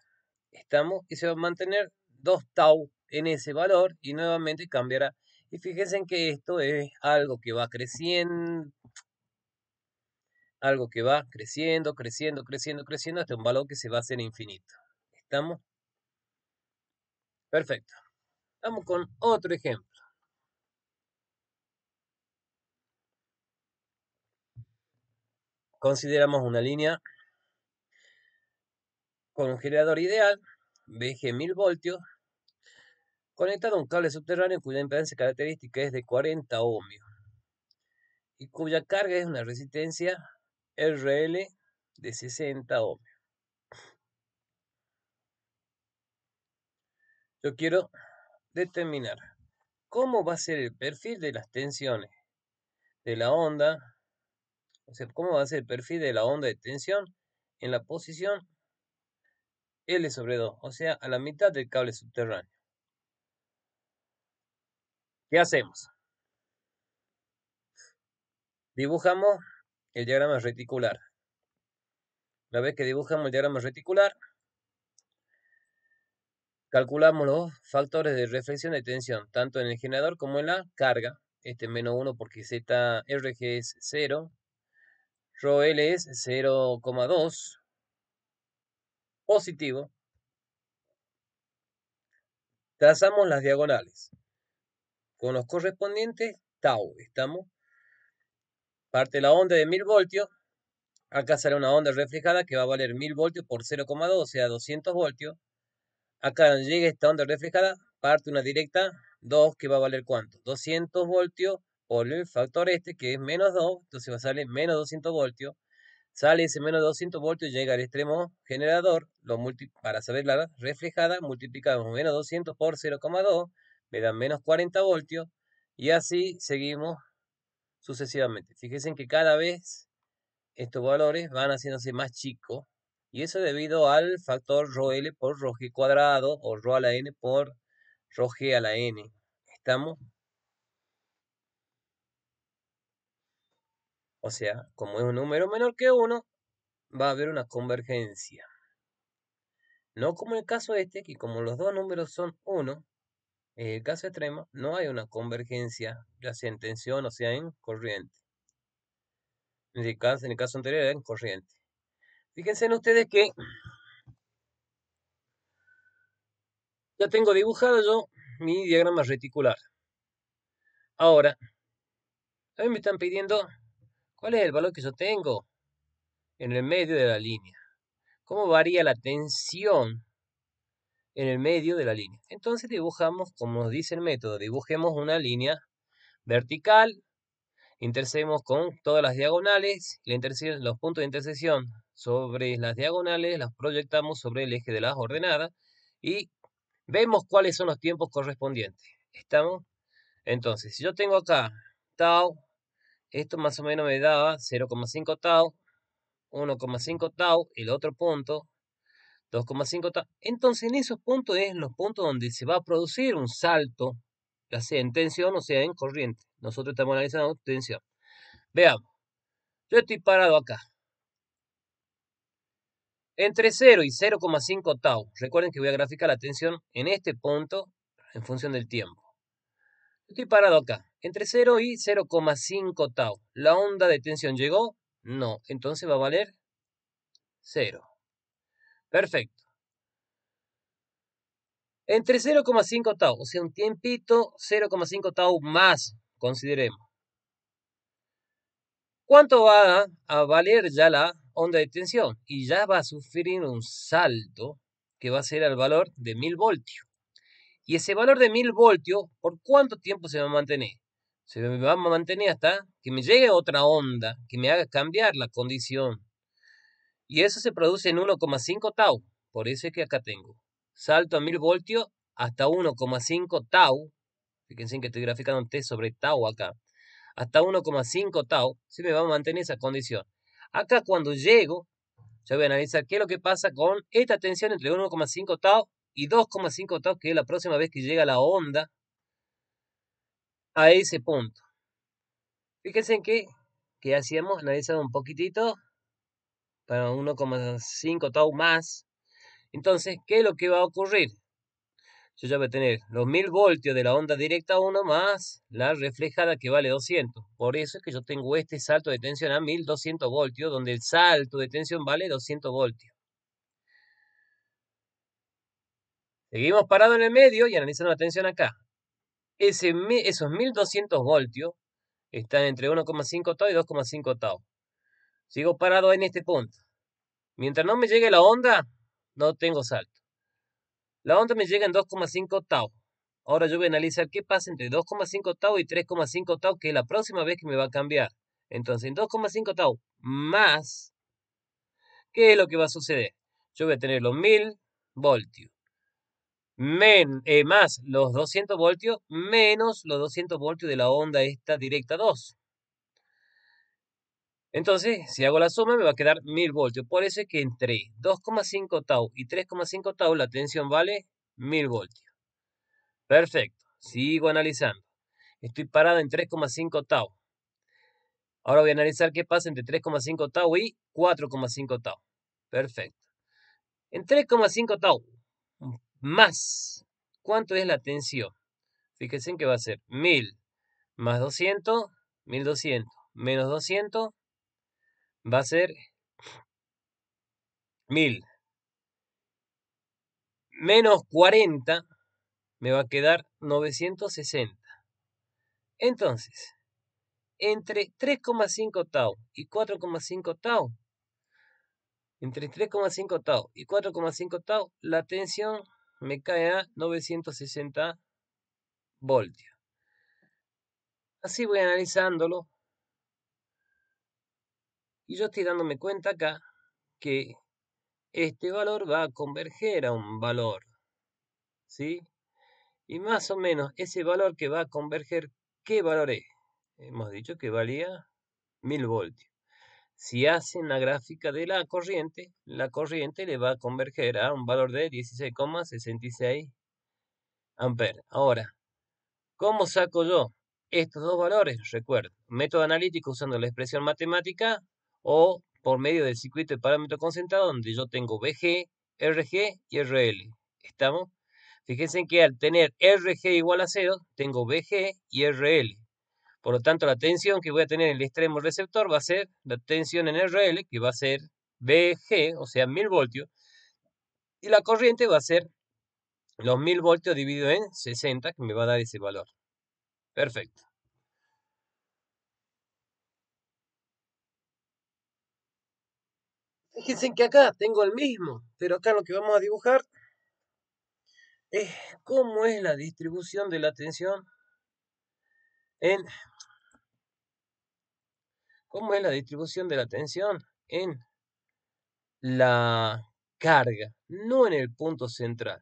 estamos y se va a mantener 2 tau en ese valor y nuevamente cambiará. Y fíjense que esto es algo que va creciendo, algo que va creciendo, creciendo, creciendo, creciendo hasta un valor que se va a hacer infinito. ¿Estamos? Perfecto. Vamos con otro ejemplo. Consideramos una línea con un generador ideal, BG 1000 voltios, conectado a un cable subterráneo cuya impedancia característica es de 40 ohmios y cuya carga es una resistencia RL de 60 ohmios. Yo quiero determinar cómo va a ser el perfil de las tensiones de la onda, o sea, cómo va a ser el perfil de la onda de tensión en la posición L sobre 2, o sea, a la mitad del cable subterráneo. ¿Qué hacemos? Dibujamos el diagrama reticular. Una vez que dibujamos el diagrama reticular, calculamos los factores de reflexión de tensión, tanto en el generador como en la carga. Este menos 1 porque ZRG es 0, L es 0,2, positivo, trazamos las diagonales con los correspondientes tau. Estamos parte la onda de 1000 voltios. Acá sale una onda reflejada que va a valer 1000 voltios por 0,2, o sea, 200 voltios. Acá llega esta onda reflejada, parte una directa 2 que va a valer cuánto? 200 voltios por el factor este que es menos 2, entonces va a salir menos 200 voltios. Sale ese menos 200 voltios y llega al extremo generador. Lo para saber la reflejada, multiplicamos menos 200 por 0,2, me dan menos 40 voltios. Y así seguimos sucesivamente. Fíjense que cada vez estos valores van haciéndose más chicos. Y eso debido al factor rho L por rho cuadrado o rho a la N por rho G a la N. ¿Estamos? O sea, como es un número menor que 1, va a haber una convergencia. No como en el caso este, que como los dos números son 1, en el caso extremo no hay una convergencia, ya sea en tensión o sea en corriente. En el caso, en el caso anterior era en corriente. Fíjense ustedes que ya tengo dibujado yo mi diagrama reticular. Ahora, a me están pidiendo ¿Cuál es el valor que yo tengo en el medio de la línea? ¿Cómo varía la tensión en el medio de la línea? Entonces dibujamos, como nos dice el método, dibujemos una línea vertical, Intercemos con todas las diagonales, los puntos de intersección sobre las diagonales, las proyectamos sobre el eje de las ordenadas y vemos cuáles son los tiempos correspondientes. ¿Estamos? Entonces, si yo tengo acá tau esto más o menos me daba 0,5 tau, 1,5 tau, el otro punto, 2,5 tau. Entonces en esos puntos es los puntos donde se va a producir un salto, ya sea en tensión o sea en corriente. Nosotros estamos analizando tensión. Veamos, yo estoy parado acá. Entre 0 y 0,5 tau. Recuerden que voy a graficar la tensión en este punto en función del tiempo. Estoy parado acá entre 0 y 0,5 tau. ¿La onda de tensión llegó? No. Entonces va a valer 0. Perfecto. Entre 0,5 tau, o sea, un tiempito 0,5 tau más, consideremos. ¿Cuánto va a valer ya la onda de tensión? Y ya va a sufrir un salto que va a ser al valor de 1000 voltios. Y ese valor de 1000 voltios, ¿por cuánto tiempo se va a mantener? se me va a mantener hasta que me llegue otra onda que me haga cambiar la condición. Y eso se produce en 1,5 tau, por eso es que acá tengo. Salto a 1000 voltios hasta 1,5 tau, fíjense que estoy graficando un T sobre tau acá, hasta 1,5 tau, se me va a mantener esa condición. Acá cuando llego, ya voy a analizar qué es lo que pasa con esta tensión entre 1,5 tau y 2,5 tau, que es la próxima vez que llega la onda a ese punto. Fíjense en que, que hacíamos, analizado un poquitito, para 1,5 tau más. Entonces, ¿qué es lo que va a ocurrir? Yo ya voy a tener los 1000 voltios de la onda directa 1 más la reflejada que vale 200. Por eso es que yo tengo este salto de tensión a 1200 voltios, donde el salto de tensión vale 200 voltios. Seguimos parado en el medio y analizando la tensión acá esos 1200 voltios están entre 1,5 tau y 2,5 tau. Sigo parado en este punto. Mientras no me llegue la onda, no tengo salto. La onda me llega en 2,5 tau. Ahora yo voy a analizar qué pasa entre 2,5 tau y 3,5 tau, que es la próxima vez que me va a cambiar. Entonces, en 2,5 tau más, ¿qué es lo que va a suceder? Yo voy a tener los 1000 voltios. Eh, más los 200 voltios menos los 200 voltios de la onda esta directa 2. Entonces, si hago la suma, me va a quedar 1000 voltios. Por eso es que entre 2,5 tau y 3,5 tau la tensión vale 1000 voltios. Perfecto. Sigo analizando. Estoy parado en 3,5 tau. Ahora voy a analizar qué pasa entre 3,5 tau y 4,5 tau. Perfecto. En 3,5 tau, más, ¿cuánto es la tensión? Fíjense que va a ser 1000 más 200, 1200, menos 200, va a ser 1000. Menos 40 me va a quedar 960. Entonces, entre 3,5 tau y 4,5 tau, entre 3,5 tau y 4,5 tau, la tensión me cae a 960 voltios. Así voy analizándolo. Y yo estoy dándome cuenta acá que este valor va a converger a un valor. ¿Sí? Y más o menos ese valor que va a converger, ¿qué valor es? Hemos dicho que valía 1000 voltios. Si hacen la gráfica de la corriente, la corriente le va a converger a un valor de 16,66 amperes. Ahora, ¿cómo saco yo estos dos valores? Recuerdo, método analítico usando la expresión matemática o por medio del circuito de parámetro concentrado donde yo tengo Vg, RG y RL. ¿Estamos? Fíjense que al tener RG igual a 0, tengo Vg y RL. Por lo tanto, la tensión que voy a tener en el extremo receptor va a ser la tensión en RL, que va a ser Vg, o sea, 1000 voltios. Y la corriente va a ser los 1000 voltios dividido en 60, que me va a dar ese valor. Perfecto. Fíjense que acá tengo el mismo, pero acá lo que vamos a dibujar es cómo es la distribución de la tensión en cómo es la distribución de la tensión en la carga, no en el punto central.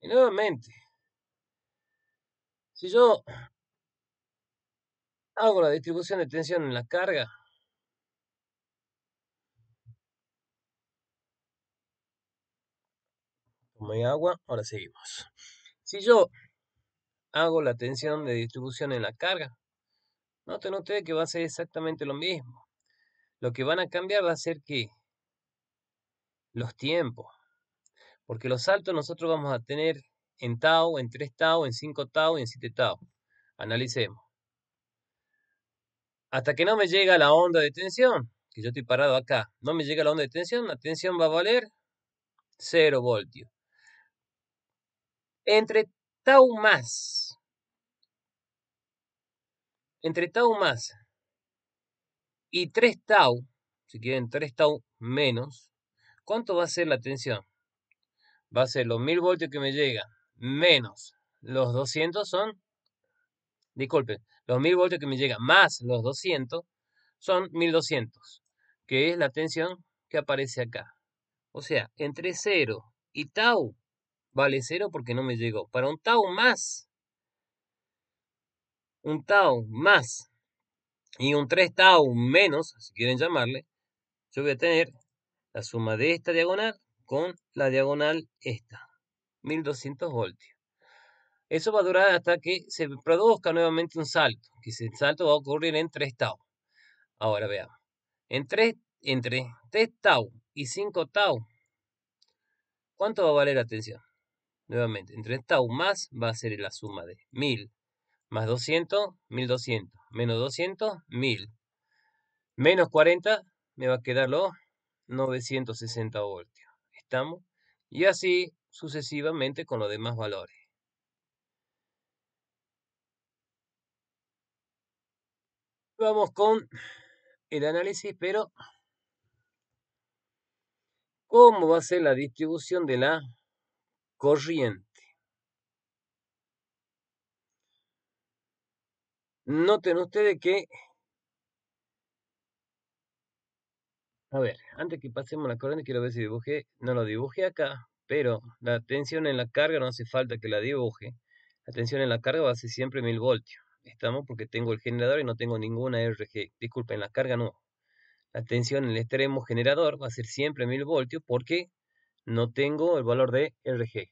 Y nuevamente, si yo hago la distribución de tensión en la carga, tomé agua, ahora seguimos. Si yo hago la tensión de distribución en la carga, Noten ustedes que va a ser exactamente lo mismo. Lo que van a cambiar va a ser que los tiempos. Porque los saltos nosotros vamos a tener en tau, en 3 tau, en 5 tau y en 7 tau. Analicemos. Hasta que no me llega la onda de tensión, que yo estoy parado acá, no me llega la onda de tensión, la tensión va a valer 0 voltios. Entre tau más entre tau más y 3 tau, si quieren 3 tau menos, ¿cuánto va a ser la tensión? Va a ser los 1000 voltios que me llega menos los 200 son, disculpen, los 1000 voltios que me llega más los 200 son 1200, que es la tensión que aparece acá. O sea, entre 0 y tau vale 0 porque no me llegó. Para un tau más un tau más y un 3 tau menos, si quieren llamarle, yo voy a tener la suma de esta diagonal con la diagonal esta, 1200 voltios. Eso va a durar hasta que se produzca nuevamente un salto, que ese salto va a ocurrir en 3 tau. Ahora veamos. En entre 3 tau y 5 tau, ¿cuánto va a valer la tensión? Nuevamente, entre tau más va a ser la suma de 1000 más 200, 1200, menos 200, 1000. Menos 40 me va a quedar los 960 voltios. ¿Estamos? Y así sucesivamente con los demás valores. Vamos con el análisis, pero ¿cómo va a ser la distribución de la corriente? Noten ustedes que... A ver, antes que pasemos la corriente, quiero ver si dibujé. No lo dibuje acá, pero la tensión en la carga no hace falta que la dibuje. La tensión en la carga va a ser siempre 1000 voltios. Estamos porque tengo el generador y no tengo ninguna RG. Disculpen, la carga no. La tensión en el extremo generador va a ser siempre 1000 voltios porque no tengo el valor de RG.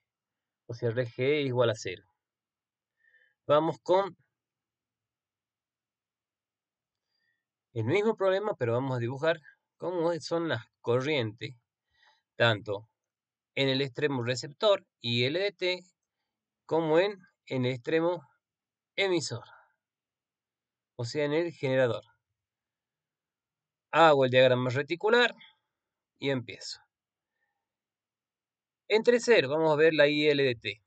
O sea, RG es igual a 0. Vamos con El mismo problema, pero vamos a dibujar cómo son las corrientes, tanto en el extremo receptor y LDT, como en, en el extremo emisor, o sea, en el generador. Hago el diagrama reticular y empiezo. Entre 0, vamos a ver la ILDT.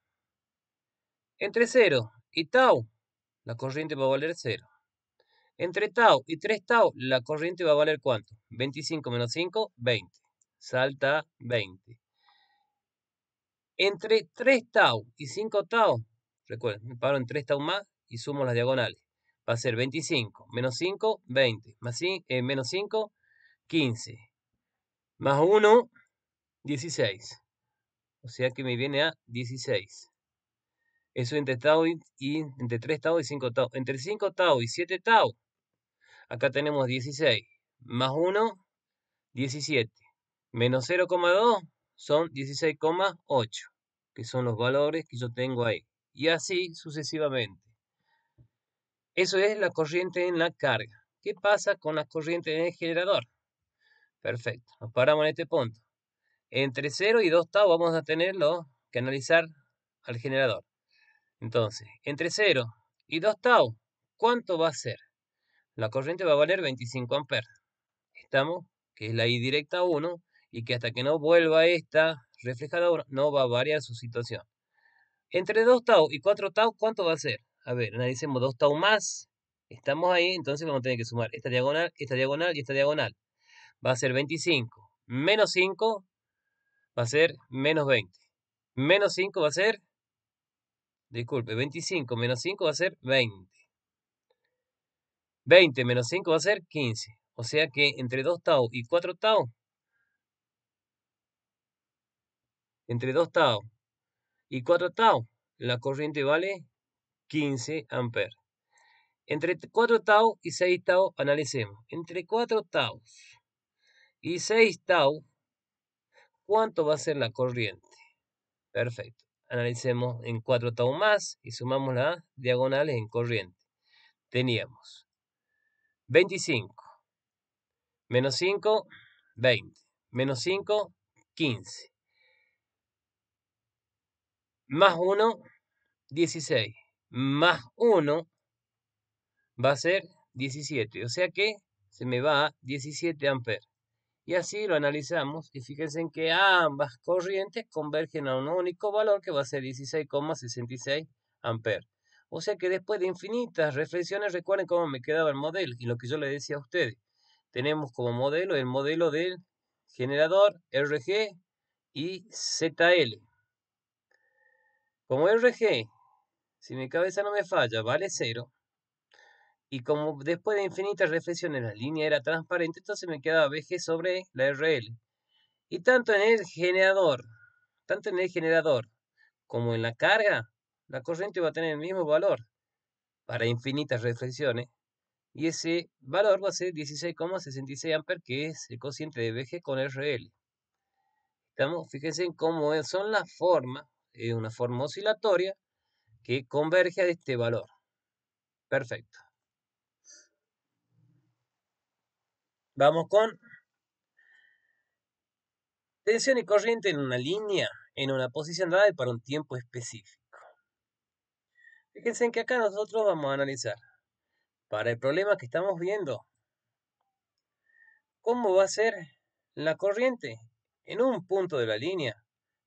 Entre 0 y tau, la corriente va a valer 0. Entre tau y 3 tau, la corriente va a valer cuánto? 25 menos 5, 20. Salta 20. Entre 3 tau y 5 tau, recuerden, me paro en 3 tau más y sumo las diagonales. Va a ser 25 menos 5, 20. Más eh, menos 5, 15. Más 1, 16. O sea que me viene a 16. Eso entre, tau entre 3 tau y 5 tau. Entre 5 tau y 7 tau Acá tenemos 16. Más 1, 17. Menos 0,2 son 16,8, que son los valores que yo tengo ahí. Y así sucesivamente. Eso es la corriente en la carga. ¿Qué pasa con la corriente en el generador? Perfecto, nos paramos en este punto. Entre 0 y 2 tau vamos a tenerlo que analizar al generador. Entonces, entre 0 y 2 tau, ¿cuánto va a ser? La corriente va a valer 25 amperes. Estamos, que es la I directa 1, y que hasta que no vuelva esta reflejada no va a variar su situación. Entre 2 tau y 4 tau, ¿cuánto va a ser? A ver, analicemos 2 tau más. Estamos ahí, entonces vamos a tener que sumar esta diagonal, esta diagonal y esta diagonal. Va a ser 25. Menos 5 va a ser menos 20. Menos 5 va a ser... Disculpe, 25 menos 5 va a ser 20. 20 menos 5 va a ser 15. O sea que entre 2 tau y 4 tau, entre 2 tau y 4 tau, la corriente vale 15 amperes. Entre 4 tau y 6 tau, analicemos. Entre 4 tau y 6 tau, ¿cuánto va a ser la corriente? Perfecto. Analicemos en 4 tau más y sumamos las diagonales en corriente. Teníamos 25. Menos 5, 20. Menos 5, 15. Más 1, 16. Más 1 va a ser 17. O sea que se me va a 17 amperes. Y así lo analizamos y fíjense en que ambas corrientes convergen a un único valor que va a ser 16,66 amperes. O sea que después de infinitas reflexiones, recuerden cómo me quedaba el modelo y lo que yo le decía a ustedes. Tenemos como modelo el modelo del generador RG y ZL. Como RG, si mi cabeza no me falla, vale cero. Y como después de infinitas reflexiones la línea era transparente, entonces me quedaba BG sobre la RL. Y tanto en el generador, tanto en el generador como en la carga, la corriente va a tener el mismo valor para infinitas reflexiones y ese valor va a ser 16,66 amperes, que es el cociente de Vg con RL. Estamos, fíjense en cómo son las formas, de una forma oscilatoria que converge a este valor. Perfecto. Vamos con tensión y corriente en una línea en una posición dada y para un tiempo específico. Fíjense que acá nosotros vamos a analizar para el problema que estamos viendo cómo va a ser la corriente en un punto de la línea,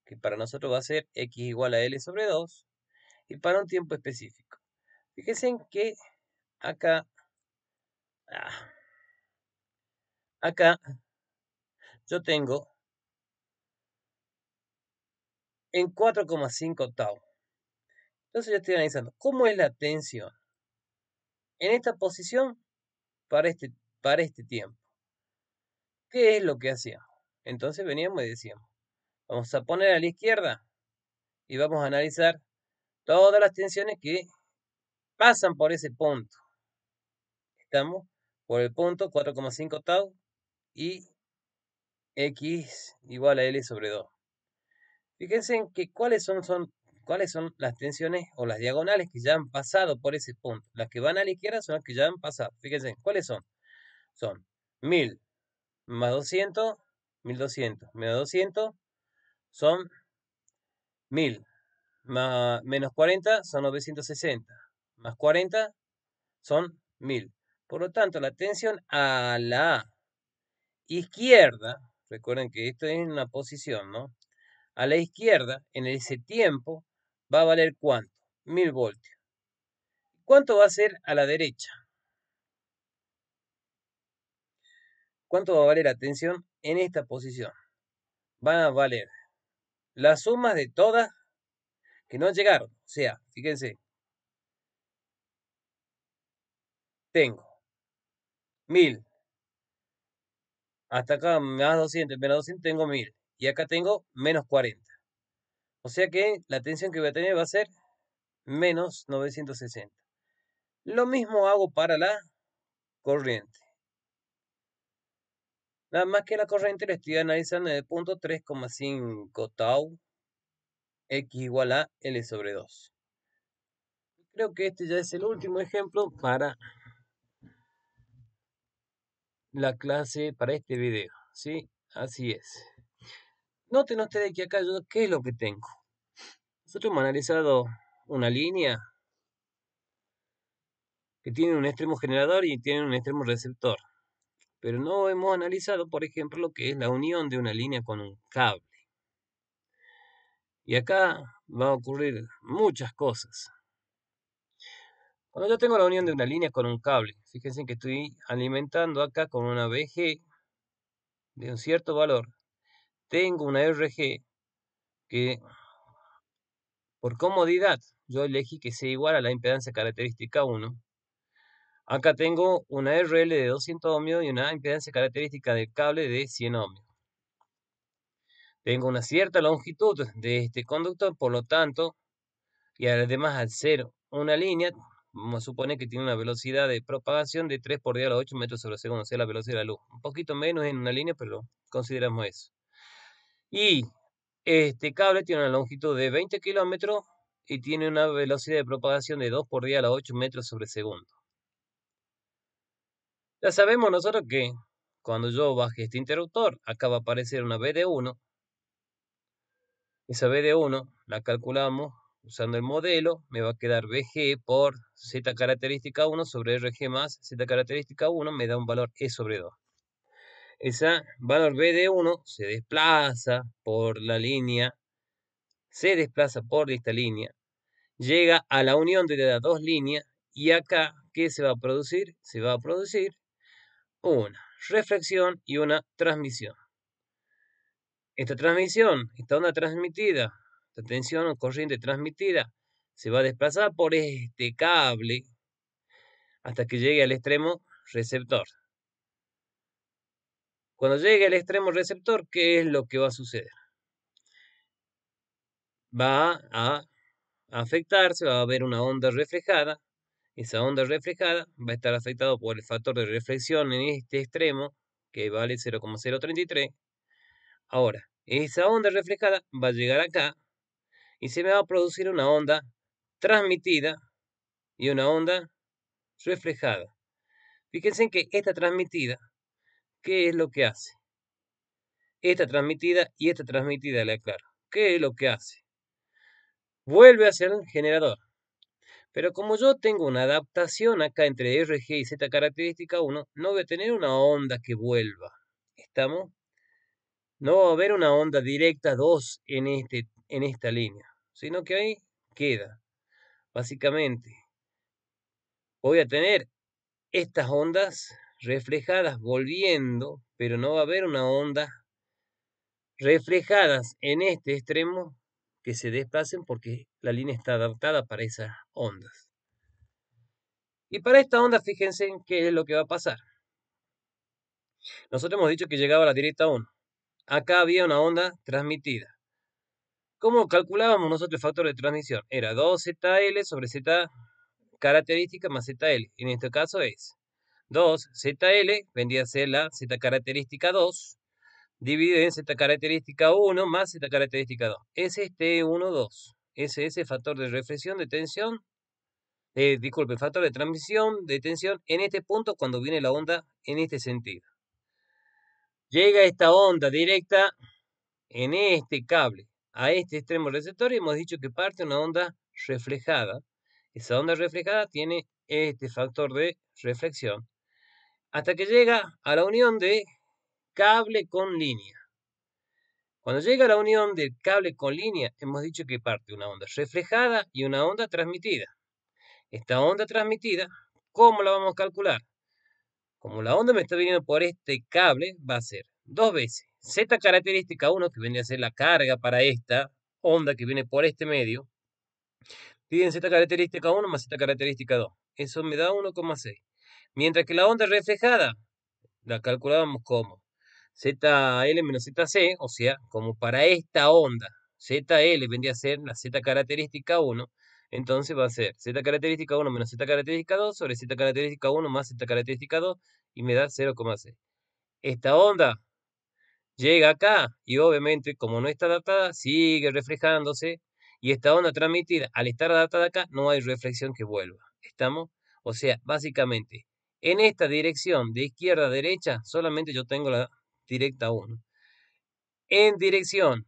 que para nosotros va a ser x igual a L sobre 2, y para un tiempo específico. Fíjense que acá, ah, acá yo tengo en 4,5 tau. Entonces yo estoy analizando cómo es la tensión en esta posición para este, para este tiempo. ¿Qué es lo que hacíamos? Entonces veníamos y decíamos, vamos a poner a la izquierda y vamos a analizar todas las tensiones que pasan por ese punto. Estamos por el punto 4,5 tau y x igual a L sobre 2. Fíjense en que cuáles son, son ¿Cuáles son las tensiones o las diagonales que ya han pasado por ese punto? Las que van a la izquierda son las que ya han pasado. Fíjense, ¿cuáles son? Son 1000 más 200, 1200, menos 200 son 1000, menos 40 son 960, más 40 son 1000. Por lo tanto, la tensión a la izquierda, recuerden que esto es una posición, ¿no? A la izquierda, en ese tiempo, va a valer cuánto? 1000 voltios. ¿Cuánto va a ser a la derecha? ¿Cuánto va a valer la tensión en esta posición? Van a valer las sumas de todas que no llegaron. O sea, fíjense. Tengo 1000. Hasta acá más 200, menos 200 tengo 1000. Y acá tengo menos 40. O sea que la tensión que voy a tener va a ser menos 960. Lo mismo hago para la corriente. Nada más que la corriente la estoy analizando en el punto 3,5 tau x igual a L sobre 2. Creo que este ya es el último ejemplo para la clase, para este video. ¿sí? Así es. Noten ustedes que acá yo, ¿qué es lo que tengo? Nosotros hemos analizado una línea que tiene un extremo generador y tiene un extremo receptor. Pero no hemos analizado, por ejemplo, lo que es la unión de una línea con un cable. Y acá va a ocurrir muchas cosas. Cuando yo tengo la unión de una línea con un cable, fíjense que estoy alimentando acá con una Vg de un cierto valor. Tengo una RG que por comodidad, yo elegí que sea igual a la impedancia característica 1. Acá tengo una RL de 200 ohmios y una impedancia característica del cable de 100 ohmios. Tengo una cierta longitud de este conductor, por lo tanto, y además al ser una línea, vamos a suponer que tiene una velocidad de propagación de 3 por 10 a los 8 metros sobre segundo, o sea, la velocidad de la luz. Un poquito menos en una línea, pero consideramos eso. Y este cable tiene una longitud de 20 kilómetros y tiene una velocidad de propagación de 2 por día a los 8 metros sobre segundo. Ya sabemos nosotros que cuando yo baje este interruptor, acá va a aparecer una de 1 Esa de 1 la calculamos usando el modelo, me va a quedar BG por Z característica 1 sobre RG más Z característica 1, me da un valor E sobre 2 esa valor B de 1 se desplaza por la línea, se desplaza por esta línea, llega a la unión de las dos líneas y acá, ¿qué se va a producir? Se va a producir una reflexión y una transmisión. Esta transmisión, esta onda transmitida, esta tensión o corriente transmitida, se va a desplazar por este cable hasta que llegue al extremo receptor. Cuando llegue al extremo receptor, ¿qué es lo que va a suceder? Va a afectarse, va a haber una onda reflejada. Esa onda reflejada va a estar afectada por el factor de reflexión en este extremo, que vale 0,033. Ahora, esa onda reflejada va a llegar acá y se me va a producir una onda transmitida y una onda reflejada. Fíjense que esta transmitida ¿Qué es lo que hace? Esta transmitida y esta transmitida, le aclaro. ¿Qué es lo que hace? Vuelve a ser el generador. Pero como yo tengo una adaptación acá entre RG y Z característica 1, no voy a tener una onda que vuelva. ¿Estamos? No va a haber una onda directa 2 en, este, en esta línea, sino que ahí queda. Básicamente, voy a tener estas ondas reflejadas volviendo, pero no va a haber una onda reflejadas en este extremo que se desplacen porque la línea está adaptada para esas ondas. Y para esta onda, fíjense en qué es lo que va a pasar. Nosotros hemos dicho que llegaba a la directa 1. Acá había una onda transmitida. ¿Cómo calculábamos nosotros el factor de transmisión? Era 2ZL sobre Z característica más ZL. En este caso es 2, ZL, vendría a ser la Z característica 2, dividido en Z característica 1 más Z característica 2. Es este 1, 2. Ese es ese factor de reflexión de tensión, eh, disculpe, factor de transmisión de tensión en este punto cuando viene la onda en este sentido. Llega esta onda directa en este cable a este extremo receptor y hemos dicho que parte una onda reflejada. Esa onda reflejada tiene este factor de reflexión hasta que llega a la unión de cable con línea. Cuando llega a la unión del cable con línea, hemos dicho que parte una onda reflejada y una onda transmitida. Esta onda transmitida, ¿cómo la vamos a calcular? Como la onda me está viniendo por este cable, va a ser dos veces Z característica 1, que viene a ser la carga para esta onda que viene por este medio. Piden Z característica 1 más Z característica 2. Eso me da 1,6. Mientras que la onda reflejada la calculábamos como ZL menos ZC, o sea, como para esta onda, ZL vendría a ser la Z característica 1, entonces va a ser Z característica 1 menos Z característica 2 sobre Z característica 1 más Z característica 2 y me da 0,6. Esta onda llega acá y obviamente como no está adaptada sigue reflejándose y esta onda transmitida al estar adaptada acá no hay reflexión que vuelva. ¿Estamos? O sea, básicamente en esta dirección de izquierda a derecha, solamente yo tengo la directa 1. En dirección,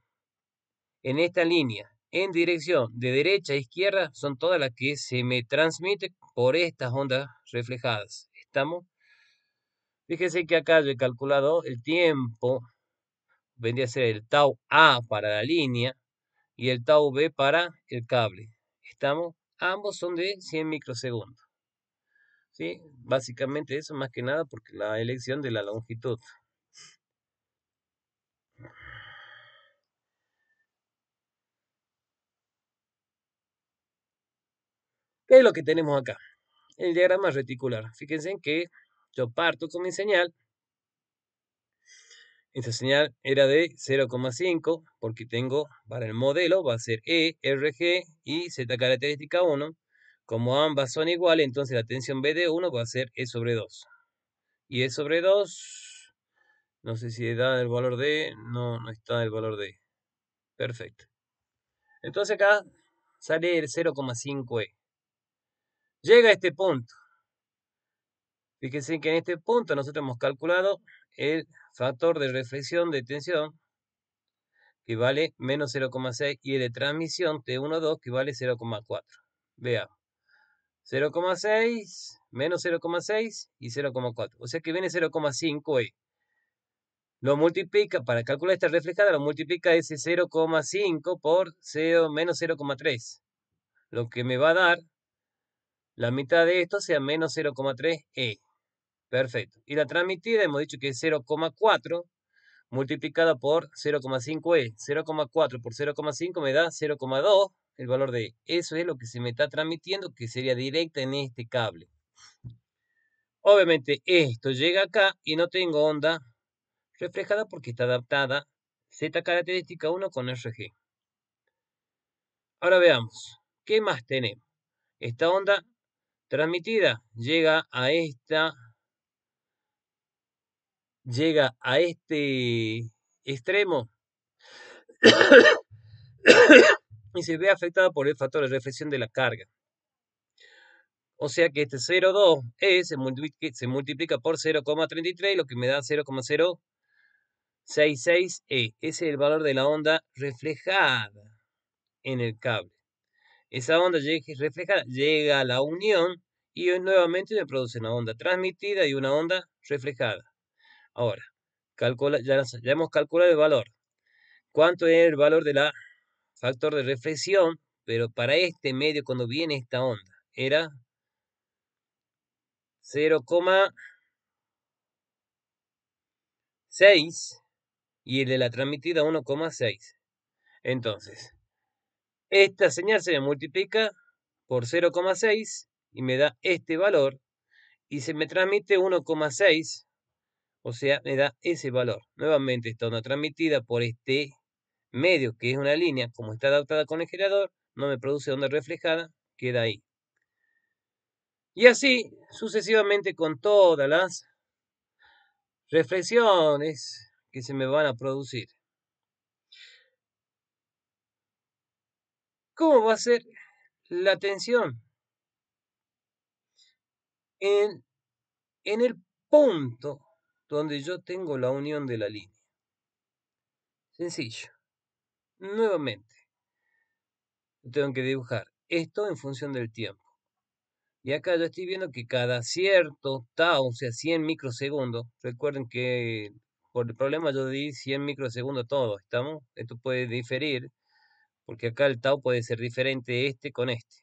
en esta línea, en dirección de derecha a izquierda, son todas las que se me transmiten por estas ondas reflejadas. ¿Estamos? Fíjense que acá yo he calculado el tiempo, vendría a ser el tau A para la línea y el tau B para el cable. ¿Estamos? Ambos son de 100 microsegundos. ¿sí? Básicamente eso más que nada porque la elección de la longitud. ¿Qué es lo que tenemos acá? El diagrama reticular. Fíjense en que yo parto con mi señal. Esta señal era de 0,5 porque tengo para el modelo va a ser E, RG y Z característica 1. Como ambas son iguales, entonces la tensión B de 1 va a ser E sobre 2. Y E sobre 2, no sé si da el valor de, no, no está el valor de. E. Perfecto. Entonces acá sale el 0,5E. Llega a este punto. Fíjense que en este punto nosotros hemos calculado el factor de reflexión de tensión que vale menos 0,6 y el de transmisión T12 que vale 0,4. Veamos. 0,6 menos 0,6 y 0,4. O sea que viene 0,5E. Lo multiplica, para calcular esta reflejada, lo multiplica ese 0,5 por menos 0,3. Lo que me va a dar la mitad de esto, sea menos 0,3E. Perfecto. Y la transmitida hemos dicho que es 0,4 multiplicada por 0,5E. 0,4 por 0,5 me da 0,2 el valor de eso es lo que se me está transmitiendo, que sería directa en este cable. Obviamente esto llega acá y no tengo onda reflejada porque está adaptada Z característica 1 con RG. Ahora veamos, ¿qué más tenemos? Esta onda transmitida llega a esta llega a este extremo y se ve afectada por el factor de reflexión de la carga. O sea que este 0,2E se multiplica, por 0,33, lo que me da 0,066E. Ese es el valor de la onda reflejada en el cable. Esa onda reflejada llega a la unión y nuevamente me produce una onda transmitida y una onda reflejada. Ahora, calcula, ya hemos calculado el valor. ¿Cuánto es el valor de la factor de reflexión, pero para este medio cuando viene esta onda era 0,6 y el de la transmitida 1,6. Entonces, esta señal se me multiplica por 0,6 y me da este valor y se me transmite 1,6, o sea, me da ese valor. Nuevamente esta onda transmitida por este medio, que es una línea, como está adaptada con el generador, no me produce onda reflejada, queda ahí. Y así sucesivamente con todas las reflexiones que se me van a producir. ¿Cómo va a ser la tensión? En, en el punto donde yo tengo la unión de la línea. Sencillo. Nuevamente, tengo que dibujar esto en función del tiempo. Y acá yo estoy viendo que cada cierto tau, o sea, 100 microsegundos, recuerden que por el problema yo di 100 microsegundos todo, ¿estamos? Esto puede diferir, porque acá el tau puede ser diferente este con este.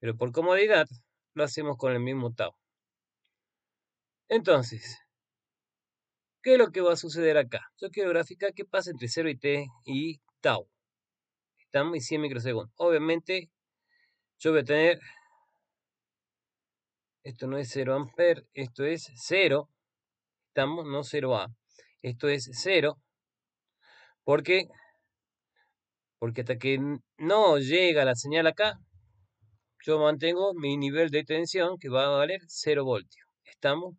Pero por comodidad, lo hacemos con el mismo tau. Entonces, ¿Qué es lo que va a suceder acá? Yo quiero gráfica qué pasa entre 0 y t y tau. Estamos en 100 microsegundos. Obviamente, yo voy a tener... Esto no es 0 amper, esto es 0. Estamos, no 0 A. Esto es 0. ¿Por qué? Porque hasta que no llega la señal acá, yo mantengo mi nivel de tensión que va a valer 0 voltios. ¿Estamos?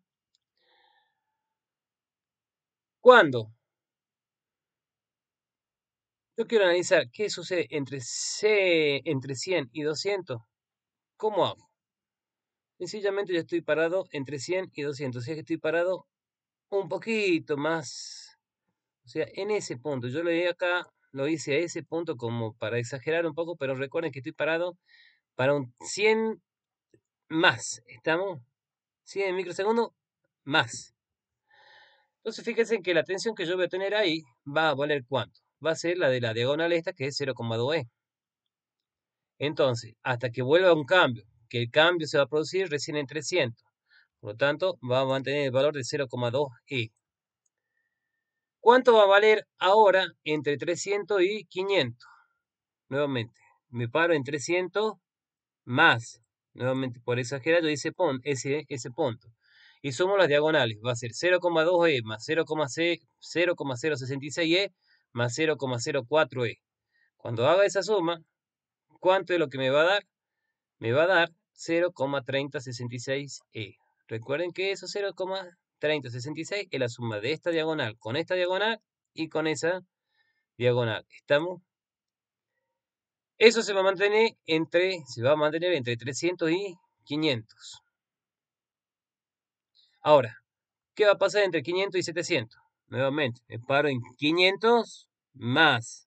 ¿Cuándo? Yo quiero analizar qué sucede entre, entre 100 y 200. ¿Cómo hago? Sencillamente yo estoy parado entre 100 y 200. o sea que estoy parado un poquito más. O sea, en ese punto. Yo lo hice acá, lo hice a ese punto como para exagerar un poco, pero recuerden que estoy parado para un 100 más. ¿Estamos? 100 microsegundos más. Entonces fíjense que la tensión que yo voy a tener ahí va a valer cuánto. Va a ser la de la diagonal esta que es 0,2E. Entonces, hasta que vuelva un cambio, que el cambio se va a producir recién en 300. Por lo tanto, va a mantener el valor de 0,2E. ¿Cuánto va a valer ahora entre 300 y 500? Nuevamente, me paro en 300 más. Nuevamente, por exagerar, yo hice pon, ese, ese punto y sumo las diagonales. Va a ser 0,2e más 0,066e más 0,04e. Cuando haga esa suma, ¿cuánto es lo que me va a dar? Me va a dar 0,3066e. Recuerden que eso 0,3066 es la suma de esta diagonal con esta diagonal y con esa diagonal. ¿Estamos? Eso se va a entre, se va a mantener entre 300 y 500. Ahora, ¿qué va a pasar entre 500 y 700? Nuevamente, me paro en 500 más.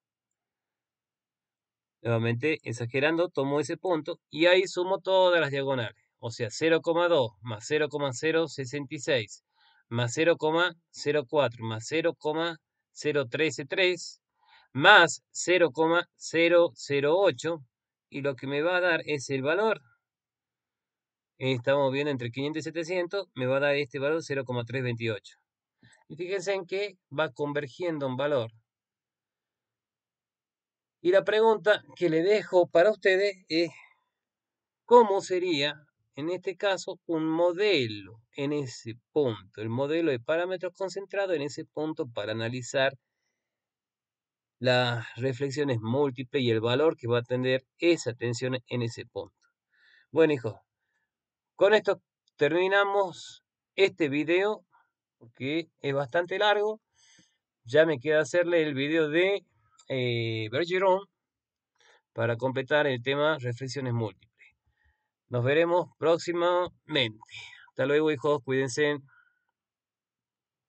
Nuevamente, exagerando, tomo ese punto y ahí sumo todas las diagonales. O sea, 0,2 más 0,066 más 0,04 más 0,0133 más 0,008 y lo que me va a dar es el valor estamos viendo entre 500 y 700, me va a dar este valor 0,328. Y fíjense en que va convergiendo un valor. Y la pregunta que le dejo para ustedes es, ¿cómo sería en este caso un modelo en ese punto? El modelo de parámetros concentrado en ese punto para analizar las reflexiones múltiples y el valor que va a tener esa tensión en ese punto. Bueno, hijo con esto terminamos este video, que es bastante largo. Ya me queda hacerle el video de eh, Bergeron para completar el tema reflexiones múltiples. Nos veremos próximamente. Hasta luego, hijos. Cuídense.